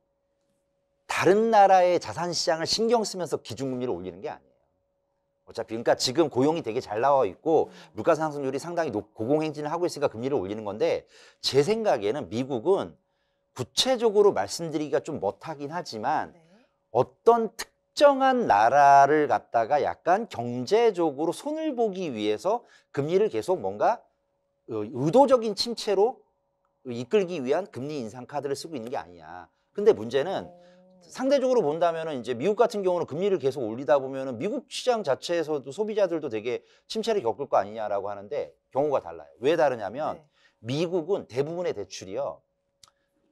다른 나라의 자산 시장을 신경 쓰면서 기준금리를 올리는 게 아니에요. 어차피 그러니까 지금 고용이 되게 잘 나와 있고 물가 상승률이 상당히 높, 고공행진을 하고 있으니까 금리를 올리는 건데 제 생각에는 미국은 구체적으로 말씀드리기가 좀 멋하긴 하지만 네. 어떤 특 특정한 나라를 갖다가 약간 경제적으로 손을 보기 위해서 금리를 계속 뭔가 어, 의도적인 침체로 이끌기 위한 금리 인상 카드를 쓰고 있는 게아니냐 근데 문제는 상대적으로 본다면은 이제 미국 같은 경우는 금리를 계속 올리다 보면은 미국 시장 자체에서도 소비자들도 되게 침체를 겪을 거 아니냐라고 하는데 경우가 달라요. 왜 다르냐면 네. 미국은 대부분의 대출이요.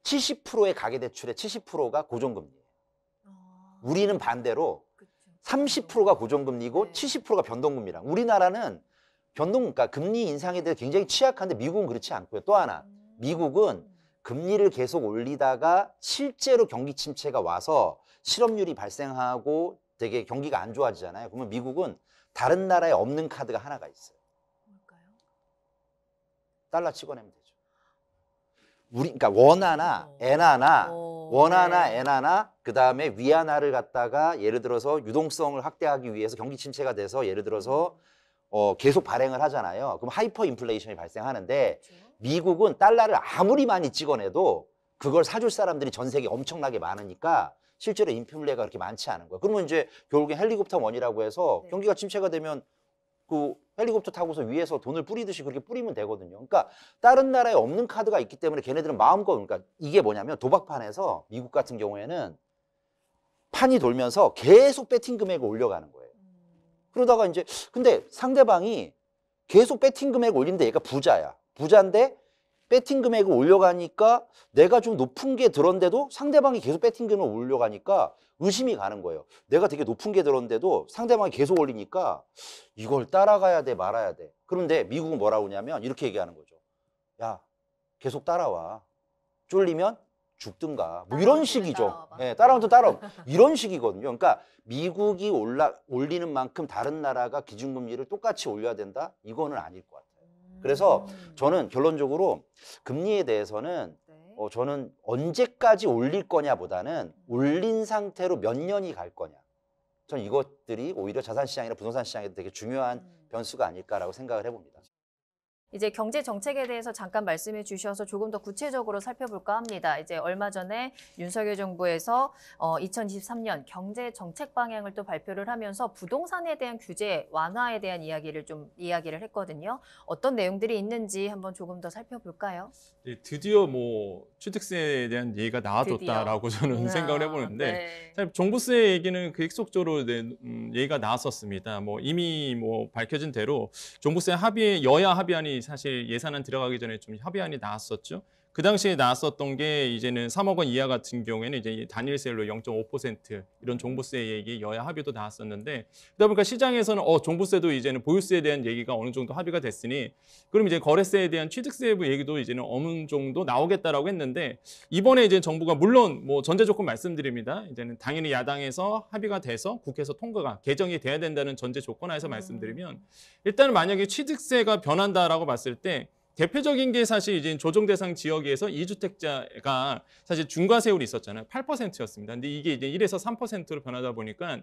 70%의 가계 대출의 70%가 고정금리. 우리는 반대로 그쵸. 30%가 고정금리고 네. 70%가 변동금리라. 우리나라는 변동, 그러니까 금리 인상에 대해 굉장히 취약한데 미국은 그렇지 않고요. 또 하나, 음. 미국은 금리를 계속 올리다가 실제로 경기 침체가 와서 실업률이 발생하고 되게 경기가 안 좋아지잖아요. 그러면 미국은 다른 나라에 없는 카드가 하나가 있어요. 뭘까요? 달러 찍어내면 돼요. 우리 그니까원하나엔나나원하나엔나나 어. 어. 그다음에 위안화를 갖다가 예를 들어서 유동성을 확대하기 위해서 경기 침체가 돼서 예를 들어서 음. 어, 계속 발행을 하잖아요. 그럼 하이퍼 인플레이션이 발생하는데 그렇죠. 미국은 달러를 아무리 많이 찍어내도 그걸 사줄 사람들이 전 세계 엄청나게 많으니까 실제로 인플레가 그렇게 많지 않은 거예요. 그러면 이제 결국엔 헬리콥터 원이라고 해서 네. 경기가 침체가 되면 그 헬리콥터 타고서 위에서 돈을 뿌리듯이 그렇게 뿌리면 되거든요. 그러니까 다른 나라에 없는 카드가 있기 때문에 걔네들은 마음껏 그러니까 이게 뭐냐면 도박판에서 미국 같은 경우에는 판이 돌면서 계속 배팅 금액을 올려가는 거예요. 그러다가 이제 근데 상대방이 계속 배팅 금액 올린데 얘가 부자야. 부자인데 배팅 금액을 올려가니까 내가 좀 높은 게 들었는데도 상대방이 계속 배팅 금액을 올려가니까 의심이 가는 거예요. 내가 되게 높은 게 들었는데도 상대방이 계속 올리니까 이걸 따라가야 돼 말아야 돼. 그런데 미국은 뭐라고 하냐면 이렇게 얘기하는 거죠. 야 계속 따라와. 쫄리면 죽든가 뭐 이런 식이죠. 예, 네, 따라오면 또 따라오 이런 식이거든요. 그러니까 미국이 올라 올리는 만큼 다른 나라가 기준금리를 똑같이 올려야 된다? 이거는 아닐 것 같아요. 그래서 음. 저는 결론적으로 금리에 대해서는 네. 어, 저는 언제까지 올릴 거냐보다는 올린 상태로 몇 년이 갈 거냐. 전 이것들이 오히려 자산 시장이나 부동산 시장에 도 되게 중요한 음. 변수가 아닐까라고 생각을 해봅니다. 이제 경제 정책에 대해서 잠깐 말씀해 주셔서 조금 더 구체적으로 살펴볼까 합니다. 이제 얼마 전에 윤석열 정부에서 어, 2023년 경제 정책 방향을 또 발표를 하면서 부동산에 대한 규제 완화에 대한 이야기를 좀 이야기를 했거든요. 어떤 내용들이 있는지 한번 조금 더 살펴볼까요? 네, 드디어 뭐 취득세에 대한 얘기가 나와줬다라고 저는 아, 생각을 해보는데 네. 사실 종부세 얘기는 그 익속적으로 네, 음, 얘기가 나왔었습니다. 뭐 이미 뭐 밝혀진 대로 종부세 합의 여야 합의안이 사실 예산안 들어가기 전에 좀 협의안이 나왔었죠. 그 당시에 나왔었던 게 이제는 3억 원 이하 같은 경우에는 이제 단일세율로 0.5% 이런 종부세 얘기 여야 합의도 나왔었는데 그러다 보니까 시장에서는 어 종부세도 이제는 보유세에 대한 얘기가 어느 정도 합의가 됐으니 그럼 이제 거래세에 대한 취득세 얘기도 이제는 어느 정도 나오겠다라고 했는데 이번에 이제 정부가 물론 뭐 전제 조건 말씀드립니다. 이제는 당연히 야당에서 합의가 돼서 국회에서 통과가 개정이 돼야 된다는 전제 조건 하에서 음. 말씀드리면 일단은 만약에 취득세가 변한다라고 봤을 때 대표적인 게 사실 이제 조정 대상 지역에서 이주택자가 사실 중과세율이 있었잖아요. 8%였습니다. 근데 이게 이제 1에서 3%로 변하다 보니까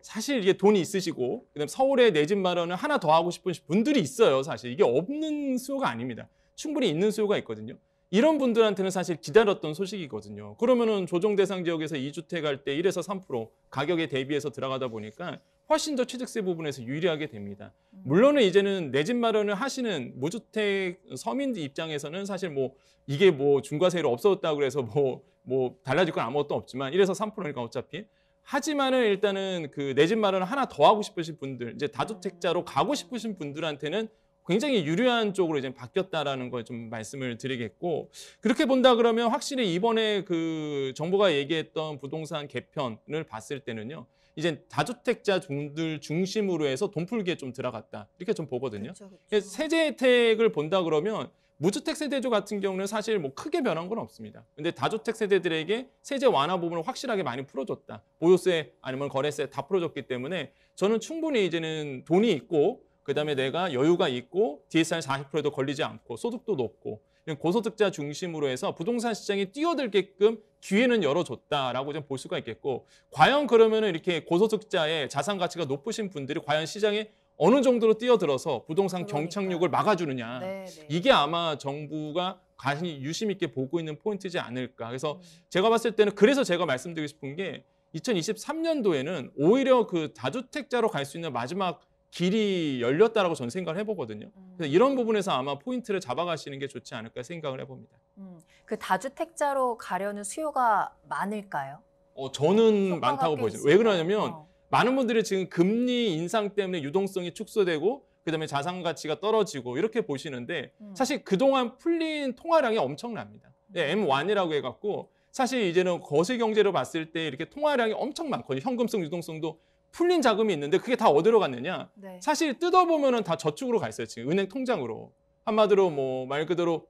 사실 이게 돈이 있으시고 그다음 서울에 내 집 마련을 하나 더 하고 싶은 분들이 있어요. 사실 이게 없는 수요가 아닙니다. 충분히 있는 수요가 있거든요. 이런 분들한테는 사실 기다렸던 소식이거든요. 그러면은 조정 대상 지역에서 이주택 할때 1에서 3% 가격에 대비해서 들어가다 보니까 훨씬 더 취득세 부분에서 유리하게 됩니다. 음. 물론은 이제는 내 집 마련을 하시는 무주택 서민들 입장에서는 사실 뭐 이게 뭐 중과세로 없어졌다고 그래서 뭐, 뭐 달라질 건 아무것도 없지만 이래서 3%니까 어차피. 하지만은 일단은 그 내집 마련을 하나 더 하고 싶으신 분들, 이제 다주택자로 가고 싶으신 분들한테는 굉장히 유리한 쪽으로 이제 바뀌었다라는 걸 좀 말씀을 드리겠고 그렇게 본다 그러면 확실히 이번에 그 정부가 얘기했던 부동산 개편을 봤을 때는요 이제 다주택자 분들 중심으로 해서 돈 풀기에 좀 들어갔다 이렇게 좀 보거든요. 그쵸, 그쵸. 세제 혜택을 본다 그러면 무주택 세대주 같은 경우는 사실 뭐 크게 변한 건 없습니다. 근데 다주택 세대들에게 세제 완화 부분을 확실하게 많이 풀어줬다. 보유세 아니면 거래세 다 풀어줬기 때문에 저는 충분히 이제는 돈이 있고 그다음에 내가 여유가 있고 DSR 40%에도 걸리지 않고 소득도 높고 고소득자 중심으로 해서 부동산 시장이 뛰어들게끔 기회는 열어줬다라고 좀 볼 수가 있겠고 과연 그러면 은 이렇게 고소득자의 자산 가치가 높으신 분들이 과연 시장에 어느 정도로 뛰어들어서 부동산 그러니까. 경착륙을 막아주느냐 네, 네. 이게 아마 정부가 관심 유심 있게 보고 있는 포인트지 않을까 그래서 음. 제가 봤을 때는 그래서 제가 말씀드리고 싶은 게 2023년도에는 오히려 그 다주택자로 갈 수 있는 마지막 길이 열렸다라고 저는 생각을 해보거든요. 그래서 음. 이런 부분에서 아마 포인트를 잡아가시는 게 좋지 않을까 생각을 해봅니다. 음, 그 다주택자로 가려는 수요가 많을까요? 어, 저는 많다고 보죠. 왜 그러냐면 어. 많은 분들이 지금 금리 인상 때문에 유동성이 축소되고 그다음에 자산 가치가 떨어지고 이렇게 보시는데 음. 사실 그동안 풀린 통화량이 엄청납니다. 네, M1이라고 해갖고 사실 이제는 거세 경제로 봤을 때 이렇게 통화량이 엄청 많거든요. 현금성 유동성도 풀린 자금이 있는데 그게 다 어디로 갔느냐? 네. 사실 뜯어보면은 다 저축으로 가 있어요. 지금 은행 통장으로. 한마디로 뭐 말 그대로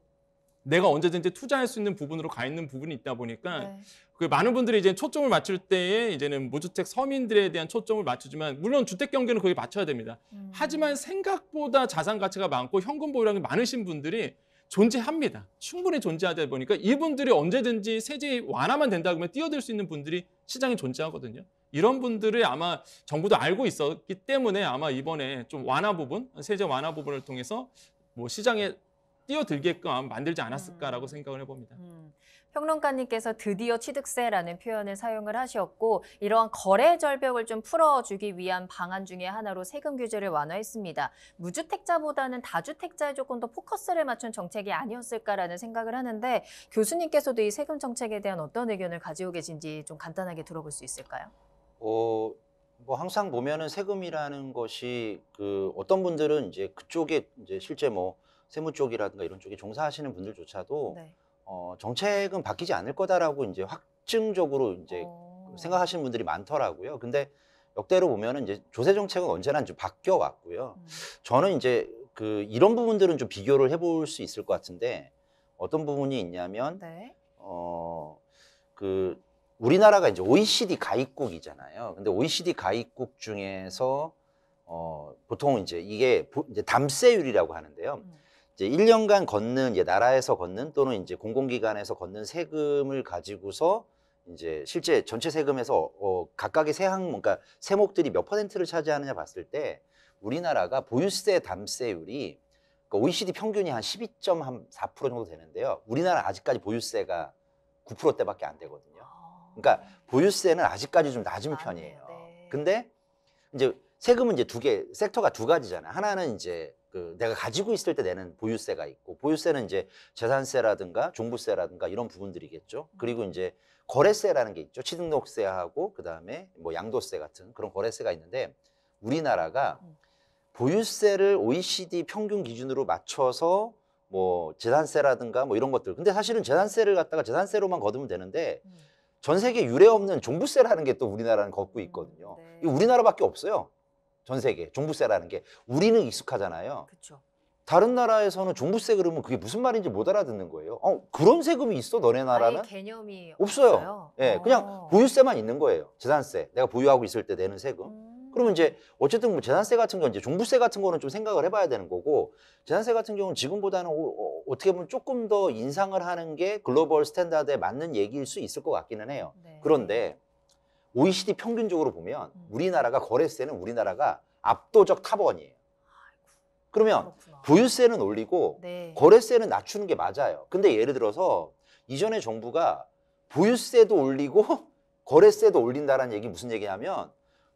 내가 언제든지 투자할 수 있는 부분으로 가 있는 부분이 있다 보니까 네. 그 많은 분들이 이제 초점을 맞출 때에 이제는 무주택 서민들에 대한 초점을 맞추지만 물론 주택 경기는 거기에 맞춰야 됩니다. 음. 하지만 생각보다 자산 가치가 많고 현금 보유량이 많으신 분들이 존재합니다. 충분히 존재하다 보니까 이분들이 언제든지 세제 완화만 된다 그러면 뛰어들 수 있는 분들이 시장에 존재하거든요. 이런 분들을 아마 정부도 알고 있었기 때문에 아마 이번에 좀 완화 부분, 세제 완화 부분을 통해서 뭐 시장에 뛰어들게끔 만들지 않았을까라고 음. 생각을 해봅니다. 음. 평론가님께서 드디어 취득세라는 표현을 사용을 하셨고 이러한 거래 절벽을 좀 풀어주기 위한 방안 중에 하나로 세금 규제를 완화했습니다. 무주택자보다는 다주택자에 조금 더 포커스를 맞춘 정책이 아니었을까라는 생각을 하는데 교수님께서도 이 세금 정책에 대한 어떤 의견을 가지고 계신지 좀 간단하게 들어볼 수 있을까요? 어, 뭐 항상 보면은 세금이라는 것이 그 어떤 분들은 이제 그쪽에 이제 실제 뭐 세무 쪽이라든가 이런 쪽에 종사하시는 분들조차도 네. 어, 정책은 바뀌지 않을 거다라고 이제 확증적으로 이제 오. 어. 생각하시는 분들이 많더라고요. 근데 역대로 보면은 이제 조세 정책은 언제나 좀 바뀌어 왔고요. 음. 저는 이제 그 이런 부분들은 좀 비교를 해볼 수 있을 것 같은데 어떤 부분이 있냐면 네. 어그 우리나라가 이제 OECD 가입국이잖아요. 근데 OECD 가입국 중에서 어, 보통 이제 이게 보, 이제 담세율이라고 하는데요. 음. 이제 1년간 걷는 이제 나라에서 걷는 또는 이제 공공기관에서 걷는 세금을 가지고서 이제 실제 전체 세금에서 어, 각각의 세항 뭔가 그러니까 세목들이 몇 퍼센트를 차지하느냐 봤을 때 우리나라가 보유세 담세율이 그러니까 OECD 평균이 한 12.4% 정도 되는데요. 우리나라 아직까지 보유세가 9%대밖에 안 되거든요. 그러니까 보유세는 아직까지 좀 낮은 아, 편이에요. 네. 근데 이제 세금은 이제 두 개, 섹터가 두 가지잖아요. 하나는 이제 그 내가 가지고 있을 때 내는 보유세가 있고 보유세는 이제 재산세라든가 종부세라든가 이런 부분들이겠죠. 음. 그리고 이제 거래세라는 게 있죠. 취등록세하고 그다음에 뭐 양도세 같은 그런 거래세가 있는데 우리나라가 음. 보유세를 OECD 평균 기준으로 맞춰서 뭐 재산세라든가 뭐 이런 것들 근데 사실은 재산세를 갖다가 재산세로만 거두면 되는데 음. 전 세계 유례 없는 종부세라는 게 또 우리나라는 걷고 음, 있거든요. 네. 우리나라밖에 없어요. 전 세계 종부세라는 게 우리는 익숙하잖아요. 그쵸. 다른 나라에서는 종부세 그러면 그게 무슨 말인지 못 알아듣는 거예요. 어, 그런 세금이 있어 너네 나라는? 개념이 없어요. 예, 네, 그냥 어. 보유세만 있는 거예요. 재산세. 내가 보유하고 있을 때 내는 세금. 음. 그러면 이제 어쨌든 뭐 재산세 같은 건 이제 종부세 같은 거는 좀 생각을 해봐야 되는 거고 재산세 같은 경우는 지금보다는 오, 어, 떻게 보면 조금 더 인상을 하는 게 글로벌 스탠다드에 맞는 얘기일 수 있을 것 같기는 해요. 네. 그런데 OECD 평균적으로 보면 음. 우리나라가 거래세는 우리나라가 압도적 탑원이에요. 그러면 그렇구나. 보유세는 올리고 네. 거래세는 낮추는 게 맞아요. 근데 예를 들어서 이전에 정부가 보유세도 올리고 거래세도 올린다라는 얘기 무슨 얘기냐면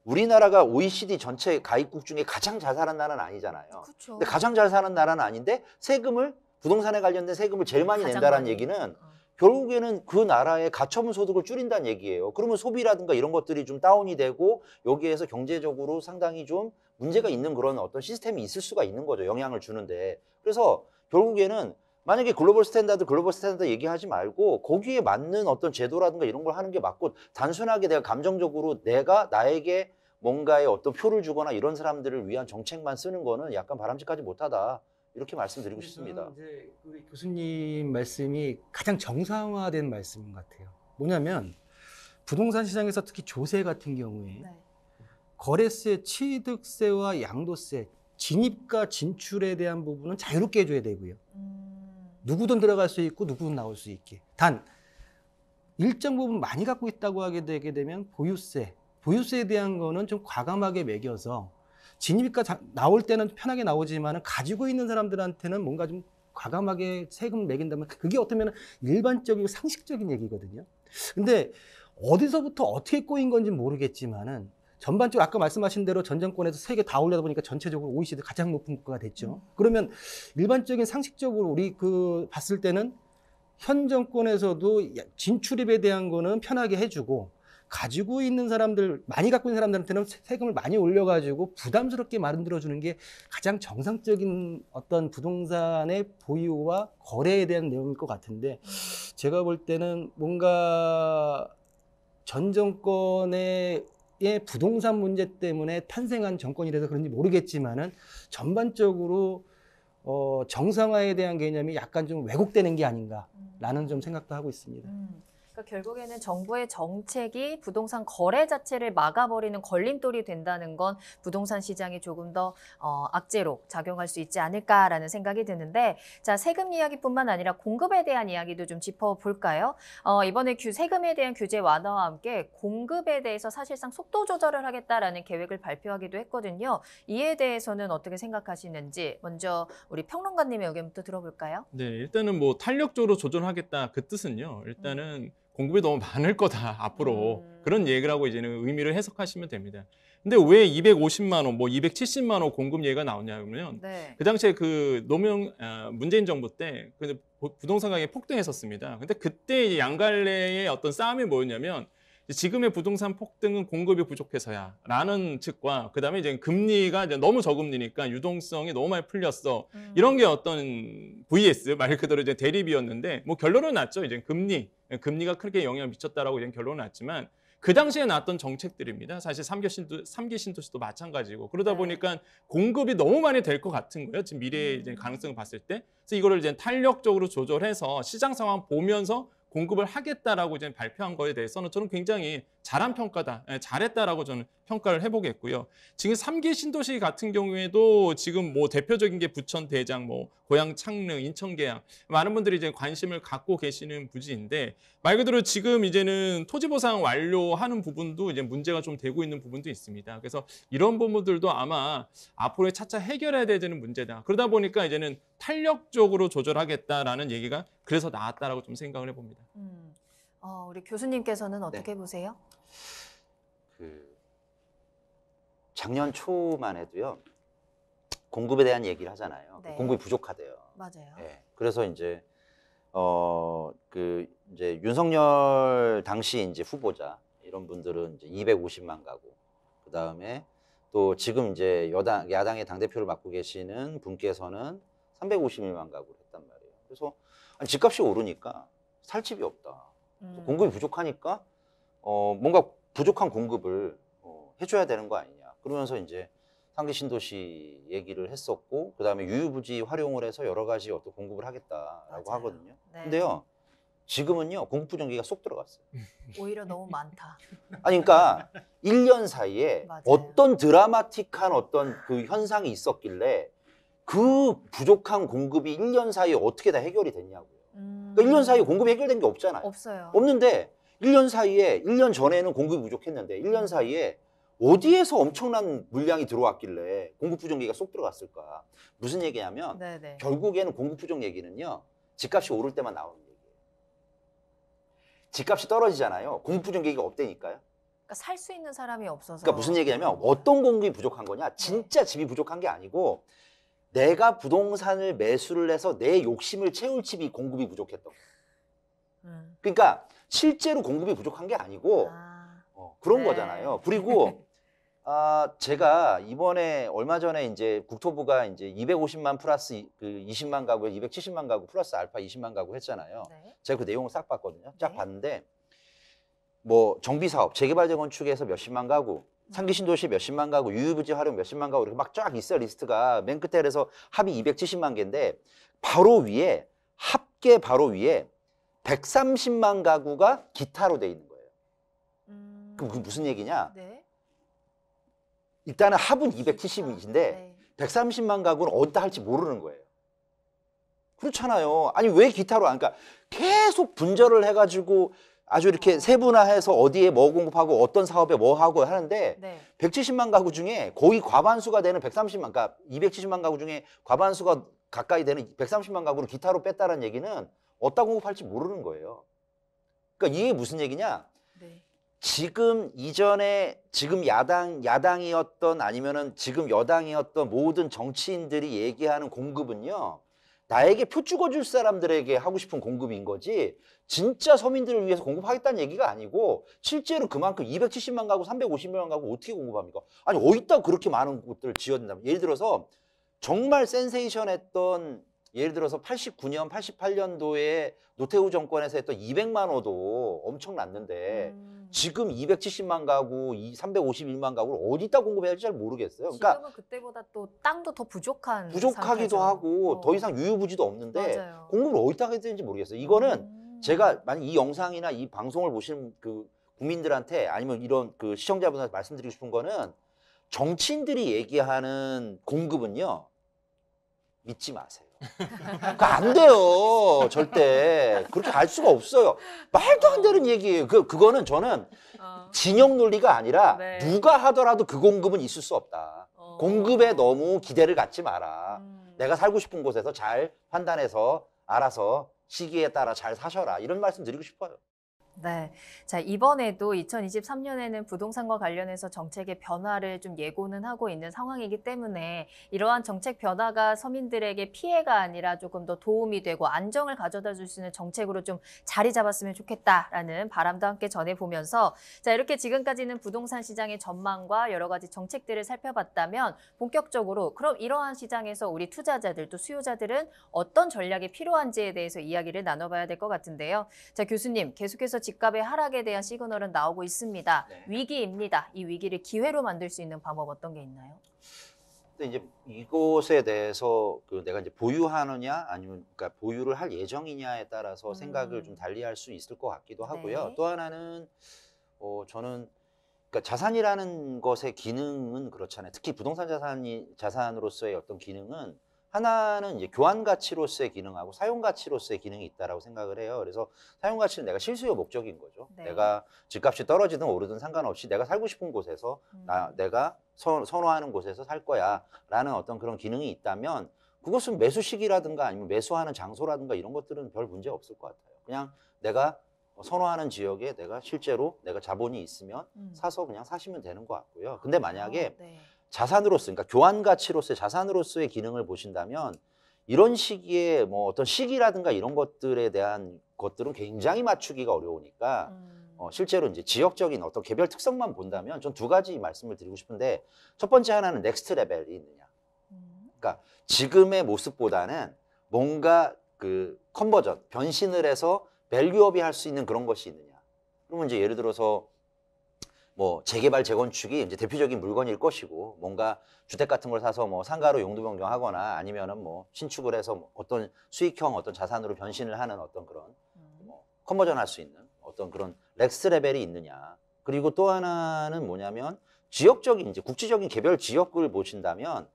우리나라가 OECD 전체 가입국 중에 가장 잘 사는 나라는 아니잖아요. 그쵸. 근데 가장 잘 사는 나라는 아닌데 세금을 부동산에 관련된 세금을 제일 많이 낸다라는 많이. 얘기는 어. 결국에는 그 나라의 가처분 소득을 줄인다는 얘기예요. 그러면 소비라든가 이런 것들이 좀 다운이 되고 여기에서 경제적으로 상당히 좀 문제가 있는 그런 어떤 시스템이 있을 수가 있는 거죠. 영향을 주는데. 그래서 결국에는 만약에 글로벌 스탠다드 글로벌 스탠다드 얘기하지 말고 거기에 맞는 어떤 제도라든가 이런 걸 하는 게 맞고 단순하게 내가 감정적으로 내가 나에게 뭔가의 어떤 표를 주거나 이런 사람들을 위한 정책만 쓰는 거는 약간 바람직하지 못하다. 이렇게 말씀드리고 싶습니다. 이제 우리 교수님 말씀이 가장 정상화된 말씀인 것 같아요. 뭐냐면 부동산 시장에서 특히 조세 같은 경우에 네. 거래세, 취득세와 양도세, 진입과 진출에 대한 부분은 자유롭게 해줘야 되고요. 음. 누구든 들어갈 수 있고 누구든 나올 수 있게. 단 일정 부분 많이 갖고 있다고 하게 되게 되면 보유세, 보유세에 대한 거는 좀 과감하게 매겨서 진입가 나올 때는 편하게 나오지만 가지고 있는 사람들한테는 뭔가 좀 과감하게 세금 매긴다면 그게 어떻게 보면 일반적이고 상식적인 얘기거든요. 근데 어디서부터 어떻게 꼬인 건지 모르겠지만은 전반적으로 아까 말씀하신 대로 전 정권에서 세계 다 올려다 보니까 전체적으로 OECD 가장 높은 국가가 됐죠. 음. 그러면 일반적인 상식적으로 우리 그 봤을 때는 현 정권에서도 진출입에 대한 거는 편하게 해주고 가지고 있는 사람들 많이 갖고 있는 사람들한테는 세금을 많이 올려가지고 부담스럽게 만들어주는 게 가장 정상적인 어떤 부동산의 보유와 거래에 대한 내용일 것 같은데 제가 볼 때는 뭔가 전 정권의 미국의 예, 부동산 문제 때문에 탄생한 정권이라서 그런지 모르겠지만은 전반적으로 어, 정상화에 대한 개념이 약간 좀 왜곡되는 게 아닌가라는 좀 생각도 하고 있습니다. 음. 그러니까 결국에는 정부의 정책이 부동산 거래 자체를 막아버리는 걸림돌이 된다는 건 부동산 시장이 조금 더 어, 악재로 작용할 수 있지 않을까라는 생각이 드는데 자 세금 이야기뿐만 아니라 공급에 대한 이야기도 좀 짚어볼까요? 어, 이번에 규, 세금에 대한 규제 완화와 함께 공급에 대해서 사실상 속도 조절을 하겠다라는 계획을 발표하기도 했거든요. 이에 대해서는 어떻게 생각하시는지 먼저 우리 평론가님의 의견부터 들어볼까요? 네, 일단은 뭐 탄력적으로 조절하겠다 그 뜻은요. 일단은 음. 공급이 너무 많을 거다 앞으로 음. 그런 얘기라고 이제는 의미를 해석하시면 됩니다. 근데 왜 250만 원, 뭐 270만 원 공급 얘기가 나오냐면 네. 그 당시에 그 노무현 어, 문재인 정부 때 그 부동산 가격이 폭등했었습니다. 근데 그때 양갈래의 어떤 싸움이 뭐였냐면 지금의 부동산 폭등은 공급이 부족해서야라는 측과 그다음에 이제 금리가 이제 너무 저금리니까 유동성이 너무 많이 풀렸어 음. 이런 게 어떤 vs 말 그대로 이제 대립이었는데 뭐 결론은 났죠 이제 금리 금리가 크게 영향을 미쳤다라고 이제 결론은 났지만 그 당시에 나왔던 정책들입니다. 사실 삼기 신도, 삼기 신도시도 마찬가지고 그러다 네. 보니까 공급이 너무 많이 될 것 같은 거예요. 지금 미래의 음. 이제 가능성을 봤을 때. 그래서 이거를 이제 탄력적으로 조절해서 시장 상황 보면서 공급을 하겠다라고 이제 발표한 거에 대해서는 저는 굉장히 잘한 평가다, 예, 잘했다라고 저는 평가를 해보겠고요. 지금 삼기 신도시 같은 경우에도 지금 뭐 대표적인 게 부천, 대장, 뭐고향 창릉, 인천, 계양 많은 분들이 이제 관심을 갖고 계시는 부지인데 말 그대로 지금 이제는 토지 보상 완료하는 부분도 이제 문제가 좀 되고 있는 부분도 있습니다. 그래서 이런 부분들도 아마 앞으로 차차 해결해야 되는 문제다. 그러다 보니까 이제는 탄력적으로 조절하겠다라는 얘기가 그래서 나왔다라고 좀 생각을 해봅니다. 음. 어, 우리 교수님께서는 네. 어떻게 네. 보세요? 그 작년 초만 해도요 공급에 대한 얘기를 하잖아요. 그 네. 공급이 부족하대요. 맞아요. 네. 그래서 이제 어그 이제 윤석열 당시 이제 후보자 이런 분들은 이제 250만 가구 그 다음에 또 지금 이제 여당 야당의 당 대표를 맡고 계시는 분께서는 351만 가구를 했단 말이에요. 그래서 집값이 오르니까 살 집이 없다. 음. 공급이 부족하니까 어, 뭔가 부족한 공급을 어, 해줘야 되는 거 아니냐. 그러면서 이제 상기 신도시 얘기를 했었고 그 다음에 유유부지 활용을 해서 여러 가지 어떤 공급을 하겠다라고 맞아요. 하거든요. 네. 근데요 지금은요 공급 부정기가 쏙 들어갔어요. 오히려 너무 많다. 아니 그러니까 1년 사이에 맞아요. 어떤 드라마틱한 어떤 그 현상이 있었길래 그 부족한 공급이 1년 사이에 어떻게 다 해결이 됐냐고. 그러니까 1년 사이에 공급이 해결된 게 없잖아요. 없어요. 없는데 1년 사이에 1년 전에는 공급이 부족했는데 1년 음. 사이에 어디에서 엄청난 물량이 들어왔길래 공급 부족얘기가쏙 들어갔을까? 무슨 얘기냐면 네네. 네. 결국에는 공급 부족 얘기는요. 집값이 오를 때만 나오는 얘기예요. 집값이 떨어지잖아요. 공급 부족 얘기가 없대니까요. 그러니까 살 수 있는 사람이 없어서. 그러니까 무슨 얘기냐면 어떤 공급이 부족한 거냐? 진짜 네. 집이 부족한 게 아니고 내가 부동산을 매수를 해서 내 욕심을 채울 집이 공급이 부족했던 거예요. 음. 그러니까 실제로 공급이 부족한 게 아니고 아, 어, 그런 네. 거잖아요. 그리고 아, 제가 이번에 얼마 전에 이제 국토부가 이제 250만 플러스 그 20만 가구, 270만 가구 플러스 알파 20만 가구 했잖아요. 네. 제가 그 내용을 싹 봤거든요. 쫙 네. 봤는데 뭐 정비 사업, 재개발 재건축에서 몇십만 가구, 상기신도시 몇십만 가구, 유유부지 활용 몇십만 가구 이렇게 막 쫙 있어 리스트가 맨 끝에 그래서 합이 270만 개인데 바로 위에 합계 바로 위에 130만 가구가 기타로 돼 있는 거예요. 음... 그럼 그 무슨 얘기냐? 네. 일단은 합은 270인데 네. 130만 가구는 어디다 할지 모르는 거예요. 그렇잖아요. 아니 왜 기타로 안? 그러니까 계속 분절을 해가지고 아주 이렇게 세분화해서 어디에 뭐 공급하고 어떤 사업에 뭐 하고 하는데 네. 170만 가구 중에 거의 과반수가 되는 130만 그러니까 270만 가구 중에 과반수가 가까이 되는 130만 가구를 기타로 뺐다는 얘기는 어디다 공급할지 모르는 거예요. 그러니까 이게 무슨 얘기냐? 네. 지금 이전에 지금 야당 야당이었던 아니면은 지금 여당이었던 모든 정치인들이 얘기하는 공급은요. 나에게 표 찍어줄 사람들에게 하고 싶은 공급인 거지 진짜 서민들을 위해서 공급하겠다는 얘기가 아니고 실제로 그만큼 270만 가구, 350만 가구 어떻게 공급합니까? 아니 어디다 그렇게 많은 곳들을 지어야 된다 예를 들어서 정말 센세이션했던 예를 들어서 89년, 88년도에 노태우 정권에서 했던 200만 호도 엄청났는데 음. 지금 270만 가구, 351만 가구를 어디다 공급해야 할지 잘 모르겠어요. 그러니까 지금은 그때보다 또 땅도 더 부족한 부족하기도 상태죠. 하고 어. 더 이상 유유부지도 없는데 맞아요. 공급을 어디다 해야 되는지 모르겠어요. 이거는 음. 제가 만약 이 영상이나 이 방송을 보시는 그 국민들한테 아니면 이런 그 시청자분한테 말씀드리고 싶은 거는 정치인들이 얘기하는 공급은요 믿지 마세요. 그안 그러니까 거 돼요. 절대. 그렇게 알 수가 없어요. 말도 안 되는 얘기예요. 그, 그거는 저는 어. 진영 논리가 아니라 네. 누가 하더라도 그 공급은 있을 수 없다. 어. 공급에 너무 기대를 갖지 마라. 음. 내가 살고 싶은 곳에서 잘 판단해서 알아서 시기에 따라 잘 사셔라. 이런 말씀 드리고 싶어요. 네. 자, 이번에도 2023년에는 부동산과 관련해서 정책의 변화를 좀 예고는 하고 있는 상황이기 때문에 이러한 정책 변화가 서민들에게 피해가 아니라 조금 더 도움이 되고 안정을 가져다 줄 수 있는 정책으로 좀 자리 잡았으면 좋겠다라는 바람도 함께 전해보면서 자, 이렇게 지금까지는 부동산 시장의 전망과 여러 가지 정책들을 살펴봤다면 본격적으로 그럼 이러한 시장에서 우리 투자자들 또 수요자들은 어떤 전략이 필요한지에 대해서 이야기를 나눠봐야 될 것 같은데요. 자, 교수님 계속해서 집값의 하락에 대한 시그널은 나오고 있습니다. 네. 위기입니다. 이 위기를 기회로 만들 수 있는 방법 어떤 게 있나요? 근데 이제 이곳에 대해서 그 내가 이제 보유하느냐 아니면 그러니까 보유를 할 예정이냐에 따라서 음. 생각을 좀 달리할 수 있을 것 같기도 하고요. 네. 또 하나는 어 저는 그러니까 자산이라는 것의 기능은 그렇잖아요. 특히 부동산 자산이 자산으로서의 어떤 기능은 하나는 이제 교환 가치로서의 기능하고 사용 가치로서의 기능이 있다라고 생각을 해요. 그래서 사용 가치는 내가 실수요 목적인 거죠. 네. 내가 집값이 떨어지든 오르든 상관없이 내가 살고 싶은 곳에서 음. 나 내가 선, 선호하는 곳에서 살 거야라는 어떤 그런 기능이 있다면 그것은 매수 시기라든가 아니면 매수하는 장소라든가 이런 것들은 별 문제 없을 것 같아요. 그냥 내가 선호하는 지역에 내가 실제로 내가 자본이 있으면 음. 사서 그냥 사시면 되는 것 같고요. 근데 만약에 어, 네. 자산으로서 그러니까 교환 가치로서의 자산으로서의 기능을 보신다면 이런 시기에 뭐 어떤 시기라든가 이런 것들에 대한 것들은 굉장히 맞추기가 어려우니까 음. 어, 실제로 이제 지역적인 어떤 개별 특성만 본다면 전 두 가지 말씀을 드리고 싶은데 첫 번째 하나는 넥스트 레벨이 있느냐. 음. 그러니까 지금의 모습보다는 뭔가 그 컨버전 변신을 해서 밸류업이 할 수 있는 그런 것이 있느냐. 그러면 이제 예를 들어서 뭐 재개발 재건축이 이제 대표적인 물건일 것이고 뭔가 주택 같은 걸 사서 뭐 상가로 용도 변경하거나 아니면은 뭐 신축을 해서 뭐 어떤 수익형 어떤 자산으로 변신을 하는 어떤 그런 음. 뭐 컨버전할 수 있는 어떤 그런 렉스 레벨이 있느냐 그리고 또 하나는 뭐냐면 지역적인 이제 국지적인 개별 지역을 보신다면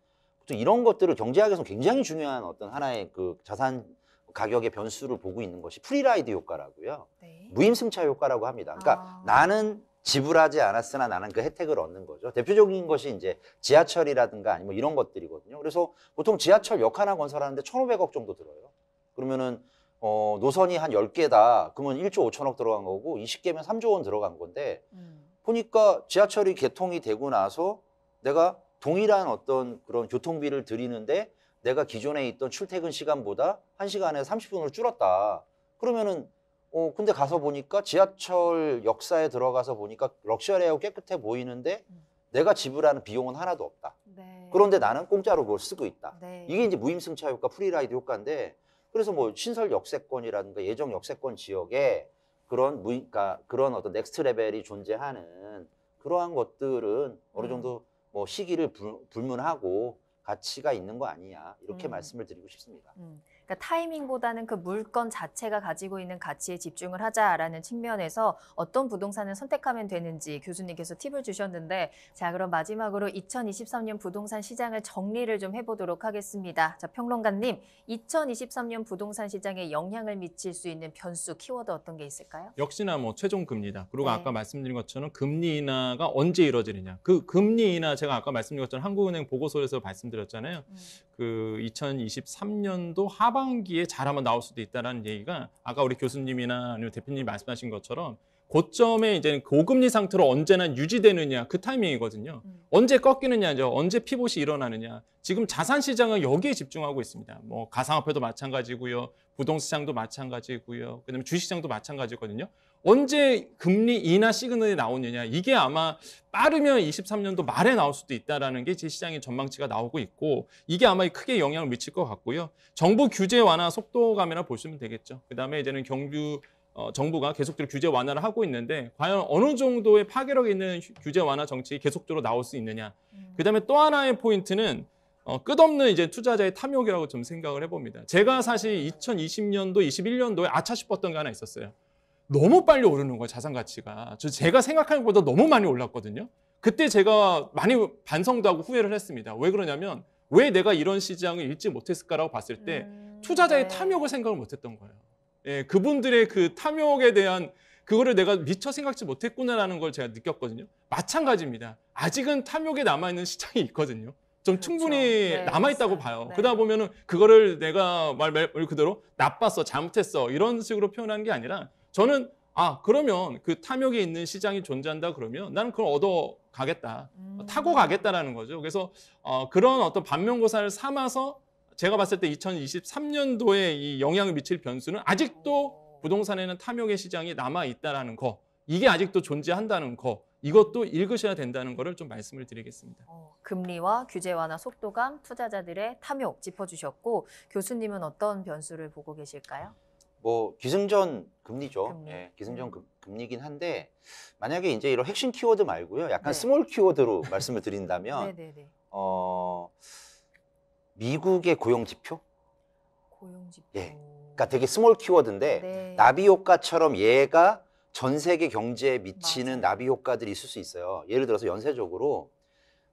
또 이런 것들을 경제학에서 굉장히 중요한 어떤 하나의 그 자산 가격의 변수를 보고 있는 것이 프리라이드 효과라고요. 네. 무임승차 효과라고 합니다. 그러니까 아. 나는 지불하지 않았으나 나는 그 혜택을 얻는 거죠. 대표적인 것이 이제 지하철이라든가 아니면 이런 것들이거든요. 그래서 보통 지하철 역 하나 건설하는데 1,500억 정도 들어요. 그러면은 어, 노선이 한 10개다. 그러면 1조 5천억 들어간 거고 20개면 3조 원 들어간 건데 음. 보니까 지하철이 개통이 되고 나서 내가 동일한 어떤 그런 교통비를 들이는데 내가 기존에 있던 출퇴근 시간보다 1시간에 30분을 줄었다. 그러면은 어, 근데 가서 보니까 지하철 역사에 들어가서 보니까 럭셔리하고 깨끗해 보이는데 음. 내가 지불하는 비용은 하나도 없다. 네. 그런데 나는 공짜로 그걸 쓰고 있다. 네. 이게 이제 무임승차 효과, 프리라이드 효과인데 그래서 뭐 신설 역세권이라든가 예정 역세권 지역에 그런 무임, 그러니까 그런 어떤 넥스트 레벨이 존재하는 그러한 것들은 어느 음. 정도 뭐 시기를 불, 문하고 가치가 있는 거 아니냐 이렇게 음. 말씀을 드리고 싶습니다. 음. 그러니까 타이밍보다는 그 물건 자체가 가지고 있는 가치에 집중을 하자라는 측면에서 어떤 부동산을 선택하면 되는지 교수님께서 팁을 주셨는데 자 그럼 마지막으로 2023년 부동산 시장을 정리를 좀 해보도록 하겠습니다. 자 평론가님 2023년 부동산 시장에 영향을 미칠 수 있는 변수 키워드 어떤 게 있을까요? 역시나 뭐 최종 금리다. 그리고 네. 아까 말씀드린 것처럼 금리 인하가 언제 이뤄지느냐. 그 금리 인하 제가 아까 말씀드린 것처럼 한국은행 보고서에서 말씀드렸잖아요. 음. 그 2023년도 하반기에 잘하면 나올 수도 있다라는 얘기가 아까 우리 교수님이나 아니면 대표님 이 말씀하신 것처럼 고점에 이제 고금리 상태로 언제나 유지되느냐 그 타이밍이거든요. 음. 언제 꺾이느냐죠. 언제 피봇이 일어나느냐. 지금 자산 시장은 여기에 집중하고 있습니다. 뭐 가상화폐도 마찬가지고요. 부동시장도 마찬가지고요. 그다음에 주식시장도 마찬가지거든요. 언제 금리 인하 시그널이 나오느냐 이게 아마 빠르면 23년도 말에 나올 수도 있다라는 게 시장의 전망치가 나오고 있고 이게 아마 크게 영향을 미칠 것 같고요. 정부 규제 완화 속도감이라 보시면 되겠죠. 그다음에 이제는 경주 어, 정부가 계속적으로 규제 완화를 하고 있는데 과연 어느 정도의 파괴력 있는 규제 완화 정책이 계속적으로 나올 수 있느냐. 음. 그다음에 또 하나의 포인트는 어, 끝없는 이제 투자자의 탐욕이라고 좀 생각을 해봅니다. 제가 사실 2020년도, 21년도에 아차 싶었던 게 하나 있었어요. 너무 빨리 오르는 거예요, 자산 가치가. 저 제가 생각하는 것보다 너무 많이 올랐거든요. 그때 제가 많이 반성도 하고 후회를 했습니다. 왜 그러냐면 왜 내가 이런 시장을 읽지 못했을까라고 봤을 때 음, 투자자의 네. 탐욕을 생각을 못했던 거예요. 예, 그분들의 그 탐욕에 대한 그거를 내가 미처 생각지 못했구나라는 걸 제가 느꼈거든요. 마찬가지입니다. 아직은 탐욕에 남아있는 시장이 있거든요. 좀 그렇죠. 충분히 네, 남아있다고 봐요. 네. 그러다 보면은 그거를 내가 말, 말 그대로 나빴어, 잘못했어 이런 식으로 표현하는 게 아니라 저는 아 그러면 그 탐욕에 있는 시장이 존재한다 그러면 나는 그걸 얻어 가겠다 음. 타고 가겠다라는 거죠. 그래서 어, 그런 어떤 반면고사를 삼아서 제가 봤을 때 2023년도에 이 영향을 미칠 변수는 아직도 부동산에는 탐욕의 시장이 남아 있다라는 거 이게 아직도 존재한다는 거 이것도 읽으셔야 된다는 거를 좀 말씀을 드리겠습니다. 어, 금리와 규제 완화 속도감, 투자자들의 탐욕 짚어주셨고 교수님은 어떤 변수를 보고 계실까요? 뭐 기승전 금리죠. 금리. 예, 음. 기승전 금, 금리긴 한데 만약에 이제 이런 핵심 키워드 말고요. 약간 네. 스몰 키워드로 말씀을 드린다면 네, 네, 네. 어 미국의 고용 지표? 고용 지표. 예. 그러니까 되게 스몰 키워드인데 네. 나비 효과처럼 얘가 전 세계 경제에 미치는 맞아. 나비 효과들이 있을 수 있어요. 예를 들어서 연쇄적으로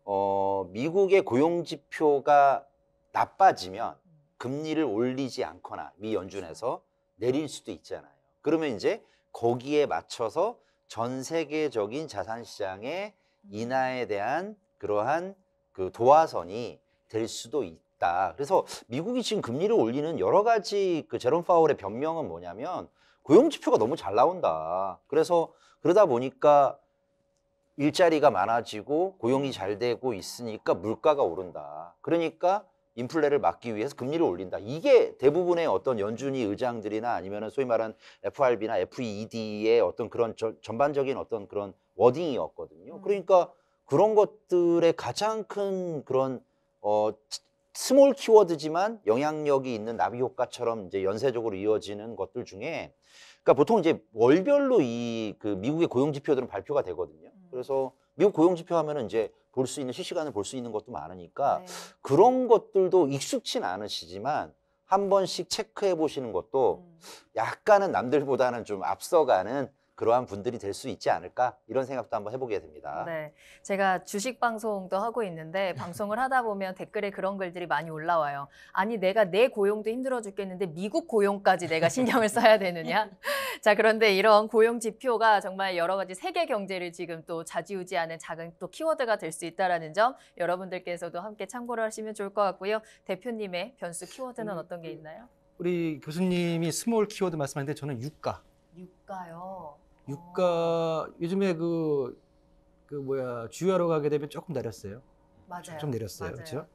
어 미국의 고용 지표가 나빠지면 음. 금리를 올리지 않거나 미 연준에서 내릴 수도 있잖아요. 그러면 이제 거기에 맞춰서 전 세계적인 자산 시장의 인하에 대한 그러한 그 도화선이 될 수도 있다. 그래서 미국이 지금 금리를 올리는 여러 가지 그 제롬 파울의 변명은 뭐냐면 고용 지표가 너무 잘 나온다. 그래서 그러다 보니까 일자리가 많아지고 고용이 잘 되고 있으니까 물가가 오른다. 그러니까 인플레를 막기 위해서 금리를 올린다. 이게 대부분의 어떤 연준이 의장들이나 아니면은 소위 말하는 FRB나 FED의 어떤 그런 저, 전반적인 어떤 그런 워딩이었거든요. 음. 그러니까 그런 것들의 가장 큰 그런 어 스몰 키워드지만 영향력이 있는 나비 효과처럼 이제 연쇄적으로 이어지는 것들 중에 그러니까 보통 이제 월별로 이 그 미국의 고용 지표들은 발표가 되거든요. 음. 그래서 미국 고용 지표 하면은 이제 볼수 있는 실시간을 볼 수 있는 것도 많으니까 네. 그런 것들도 익숙진 않으시지만 한 번씩 체크해 보시는 것도 음. 약간은 남들보다는 좀 앞서가는 그러한 분들이 될 수 있지 않을까 이런 생각도 한번 해보게 됩니다. 네, 제가 주식 방송도 하고 있는데 방송을 하다 보면 댓글에 그런 글들이 많이 올라와요. 아니 내가 내 고용도 힘들어 죽겠는데 미국 고용까지 내가 신경을 써야 되느냐? 자 그런데 이런 고용 지표가 정말 여러 가지 세계 경제를 지금 또 좌지우지하는 작은 또 키워드가 될 수 있다라는 점 여러분들께서도 함께 참고를 하시면 좋을 것 같고요. 대표님의 변수 키워드는 음, 어떤 게 그 있나요? 우리 교수님이 스몰 키워드 말씀하는데 저는 유가. 유가요. 유가 요즘에 그, 그 뭐야 주유하러 가게 되면 조금 내렸어요. 맞아요. 좀 내렸어요. 그렇죠?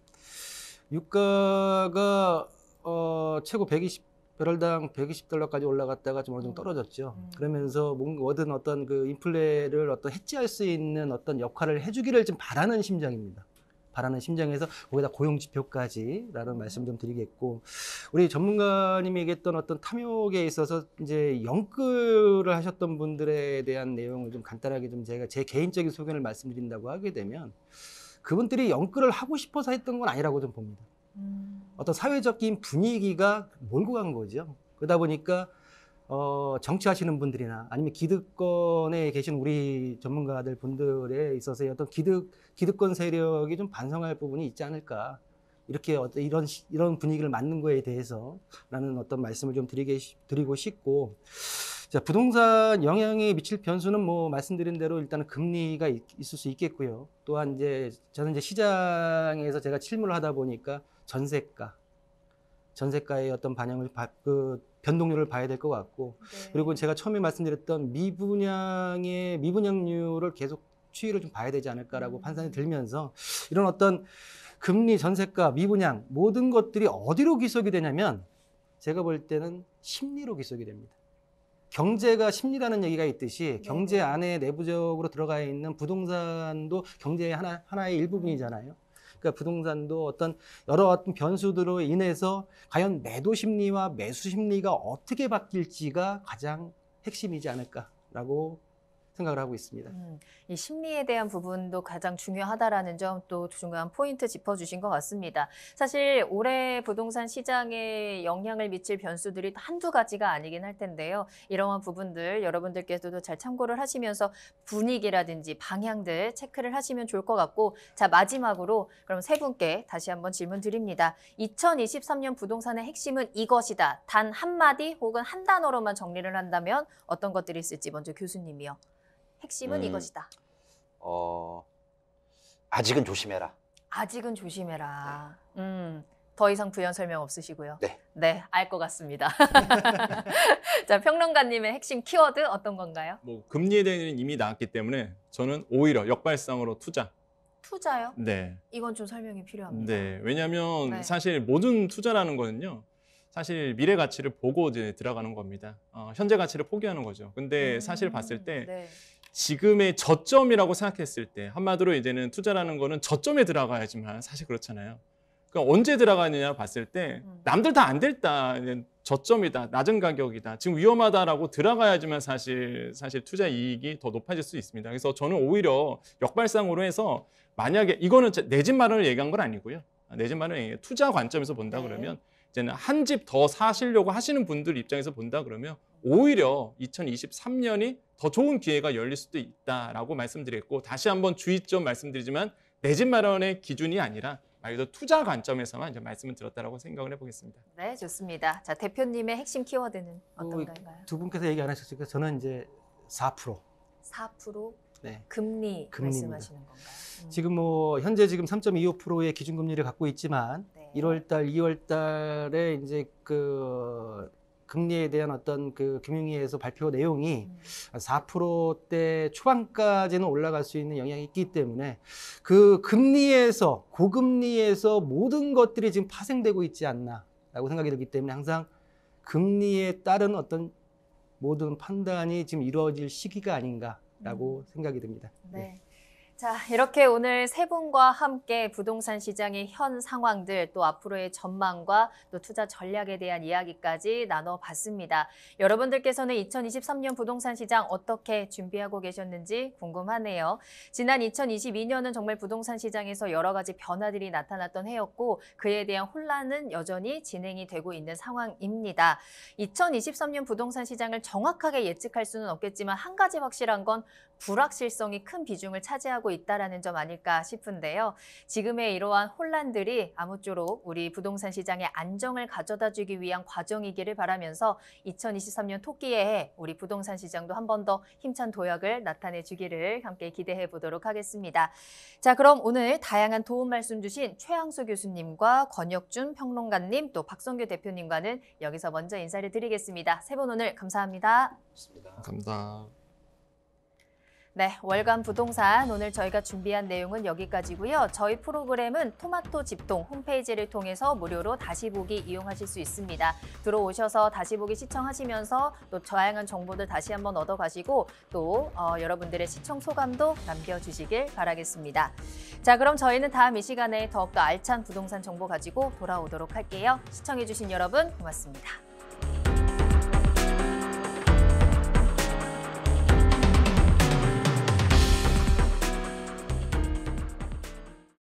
유가가 어, 최고 120 배럴당 120달러까지 올라갔다가 좀 어느 정도 음. 떨어졌죠. 음. 그러면서 뭔가 얻은 어떤 그 인플레를 어떤 해지할 수 있는 어떤 역할을 해주기를 좀 바라는 심정입니다. 바라는 심정에서 거기다 고용 지표까지라는 말씀 좀 드리겠고 우리 전문가님이 얘기했던 어떤 탐욕에 있어서 이제 연끌을 하셨던 분들에 대한 내용을 좀 간단하게 좀 제가 제 개인적인 소견을 말씀드린다고 하게 되면 그분들이 연끌을 하고 싶어서 했던 건 아니라고 좀 봅니다. 음. 어떤 사회적인 분위기가 몰고 간 거죠. 그러다 보니까 어, 정치하시는 분들이나 아니면 기득권에 계신 우리 전문가들 분들에 있어서 어떤 기득 기득권 세력이 좀 반성할 부분이 있지 않을까 이렇게 어떤 이런 이런 분위기를 맞는 거에 대해서라는 어떤 말씀을 좀 드리게 드리고 싶고 자 부동산 영향에 미칠 변수는 뭐 말씀드린 대로 일단은 금리가 있, 있을 수 있겠고요 또한 이제 저는 이제 시장에서 제가 실무를 하다 보니까 전세가 전세가의 어떤 반영을 받, 그 변동률을 봐야 될 것 같고 네. 그리고 제가 처음에 말씀드렸던 미분양의 미분양률을 계속 추이를 좀 봐야 되지 않을까라고 음. 판단이 들면서 이런 어떤 금리, 전세가, 미분양 모든 것들이 어디로 귀속이 되냐면 제가 볼 때는 심리로 귀속이 됩니다. 경제가 심리라는 얘기가 있듯이 네. 경제 안에 내부적으로 들어가 있는 부동산도 경제의 하나, 하나의 일부분이잖아요. 그러니까 부동산도 어떤 여러 어떤 변수들로 인해서 과연 매도 심리와 매수 심리가 어떻게 바뀔지가 가장 핵심이지 않을까라고 생각을 하고 있습니다. 음, 이 심리에 대한 부분도 가장 중요하다라는 점 또 중요한 포인트 짚어주신 것 같습니다. 사실 올해 부동산 시장에 영향을 미칠 변수들이 한두 가지가 아니긴 할 텐데요. 이러한 부분들 여러분들께서도 잘 참고를 하시면서 분위기라든지 방향들 체크를 하시면 좋을 것 같고 자 마지막으로 그럼 세 분께 다시 한번 질문 드립니다. 2023년 부동산의 핵심은 이것이다. 단 한마디 혹은 한 단어로만 정리를 한다면 어떤 것들이 있을지 먼저 교수님이요. 핵심은 음. 이것이다. 어, 아직은 조심해라. 아직은 조심해라. 네. 음. 더 이상 부연 설명 없으시고요. 네. 네, 알 것 같습니다. 자, 평론가님의 핵심 키워드 어떤 건가요? 뭐 금리에 대해서는 이미 나왔기 때문에 저는 오히려 역발상으로 투자. 투자요? 네. 이건 좀 설명이 필요합니다. 네. 왜냐면 네. 사실 모든 투자라는 거는요. 사실 미래 가치를 보고 이제 들어가는 겁니다. 어, 현재 가치를 포기하는 거죠. 근데 음, 사실 봤을 음, 때 네. 지금의 저점이라고 생각했을 때 한마디로 이제는 투자라는 거는 저점에 들어가야지만 사실 그렇잖아요. 그러니까 언제 들어가느냐 봤을 때 음. 남들 다 안 됐다. 저점이다. 낮은 가격이다. 지금 위험하다라고 들어가야지만 사실 사실 투자 이익이 더 높아질 수 있습니다. 그래서 저는 오히려 역발상으로 해서 만약에 이거는 내 집 마련을 얘기한 건 아니고요. 내 집 마련 얘 투자 관점에서 본다 네. 그러면 이제는 한 집 더 사시려고 하시는 분들 입장에서 본다 그러면 오히려 2023년이 더 좋은 기회가 열릴 수도 있다라고 말씀드렸고 다시 한번 주의점 말씀드리지만 내 집 마련의 기준이 아니라 말 그대로 투자 관점에서만 이제 말씀을 드렸다라고 생각을 해보겠습니다. 네, 좋습니다. 자 대표님의 핵심 키워드는 뭐 어떤 가요두 분께서 얘기 안 하셨으니까 저는 이제 4% 4% 네. 금리 금리입니다. 말씀하시는 건가요? 음. 지금 뭐 현재 지금 3.25%의 기준금리를 갖고 있지만 네. 1월달, 2월달에 이제 그 금리에 대한 어떤 그 금융위에서 발표 내용이 4%대 음. 초반까지는 올라갈 수 있는 영향이 있기 때문에 그 금리에서 고금리에서 모든 것들이 지금 파생되고 있지 않나라고 생각이 들기 때문에 항상 금리에 따른 어떤 모든 판단이 지금 이루어질 시기가 아닌가라고 음. 생각이 듭니다. 네. 네. 자, 이렇게 오늘 세 분과 함께 부동산 시장의 현 상황들 또 앞으로의 전망과 또 투자 전략에 대한 이야기까지 나눠봤습니다. 여러분들께서는 2023년 부동산 시장 어떻게 준비하고 계셨는지 궁금하네요. 지난 2022년은 정말 부동산 시장에서 여러 가지 변화들이 나타났던 해였고 그에 대한 혼란은 여전히 진행이 되고 있는 상황입니다. 2023년 부동산 시장을 정확하게 예측할 수는 없겠지만 한 가지 확실한 건 불확실성이 큰 비중을 차지하고 있다는 점 아닐까 싶은데요. 지금의 이러한 혼란들이 아무쪼록 우리 부동산 시장의 안정을 가져다주기 위한 과정이기를 바라면서 2023년 토끼에 우리 부동산 시장도 한 번 더 힘찬 도약을 나타내주기를 함께 기대해 보도록 하겠습니다. 자 그럼 오늘 다양한 도움 말씀 주신 최양수 교수님과 권혁준 평론가님 또 박성규 대표님과는 여기서 먼저 인사를 드리겠습니다. 세 분 오늘 감사합니다 감사합니다. 네, 월간 부동산 오늘 저희가 준비한 내용은 여기까지고요. 저희 프로그램은 토마토 집동 홈페이지를 통해서 무료로 다시 보기 이용하실 수 있습니다. 들어오셔서 다시 보기 시청하시면서 또 다양한 정보들 다시 한번 얻어가시고 또 어, 여러분들의 시청 소감도 남겨주시길 바라겠습니다. 자, 그럼 저희는 다음 이 시간에 더욱더 알찬 부동산 정보 가지고 돌아오도록 할게요. 시청해주신 여러분 고맙습니다.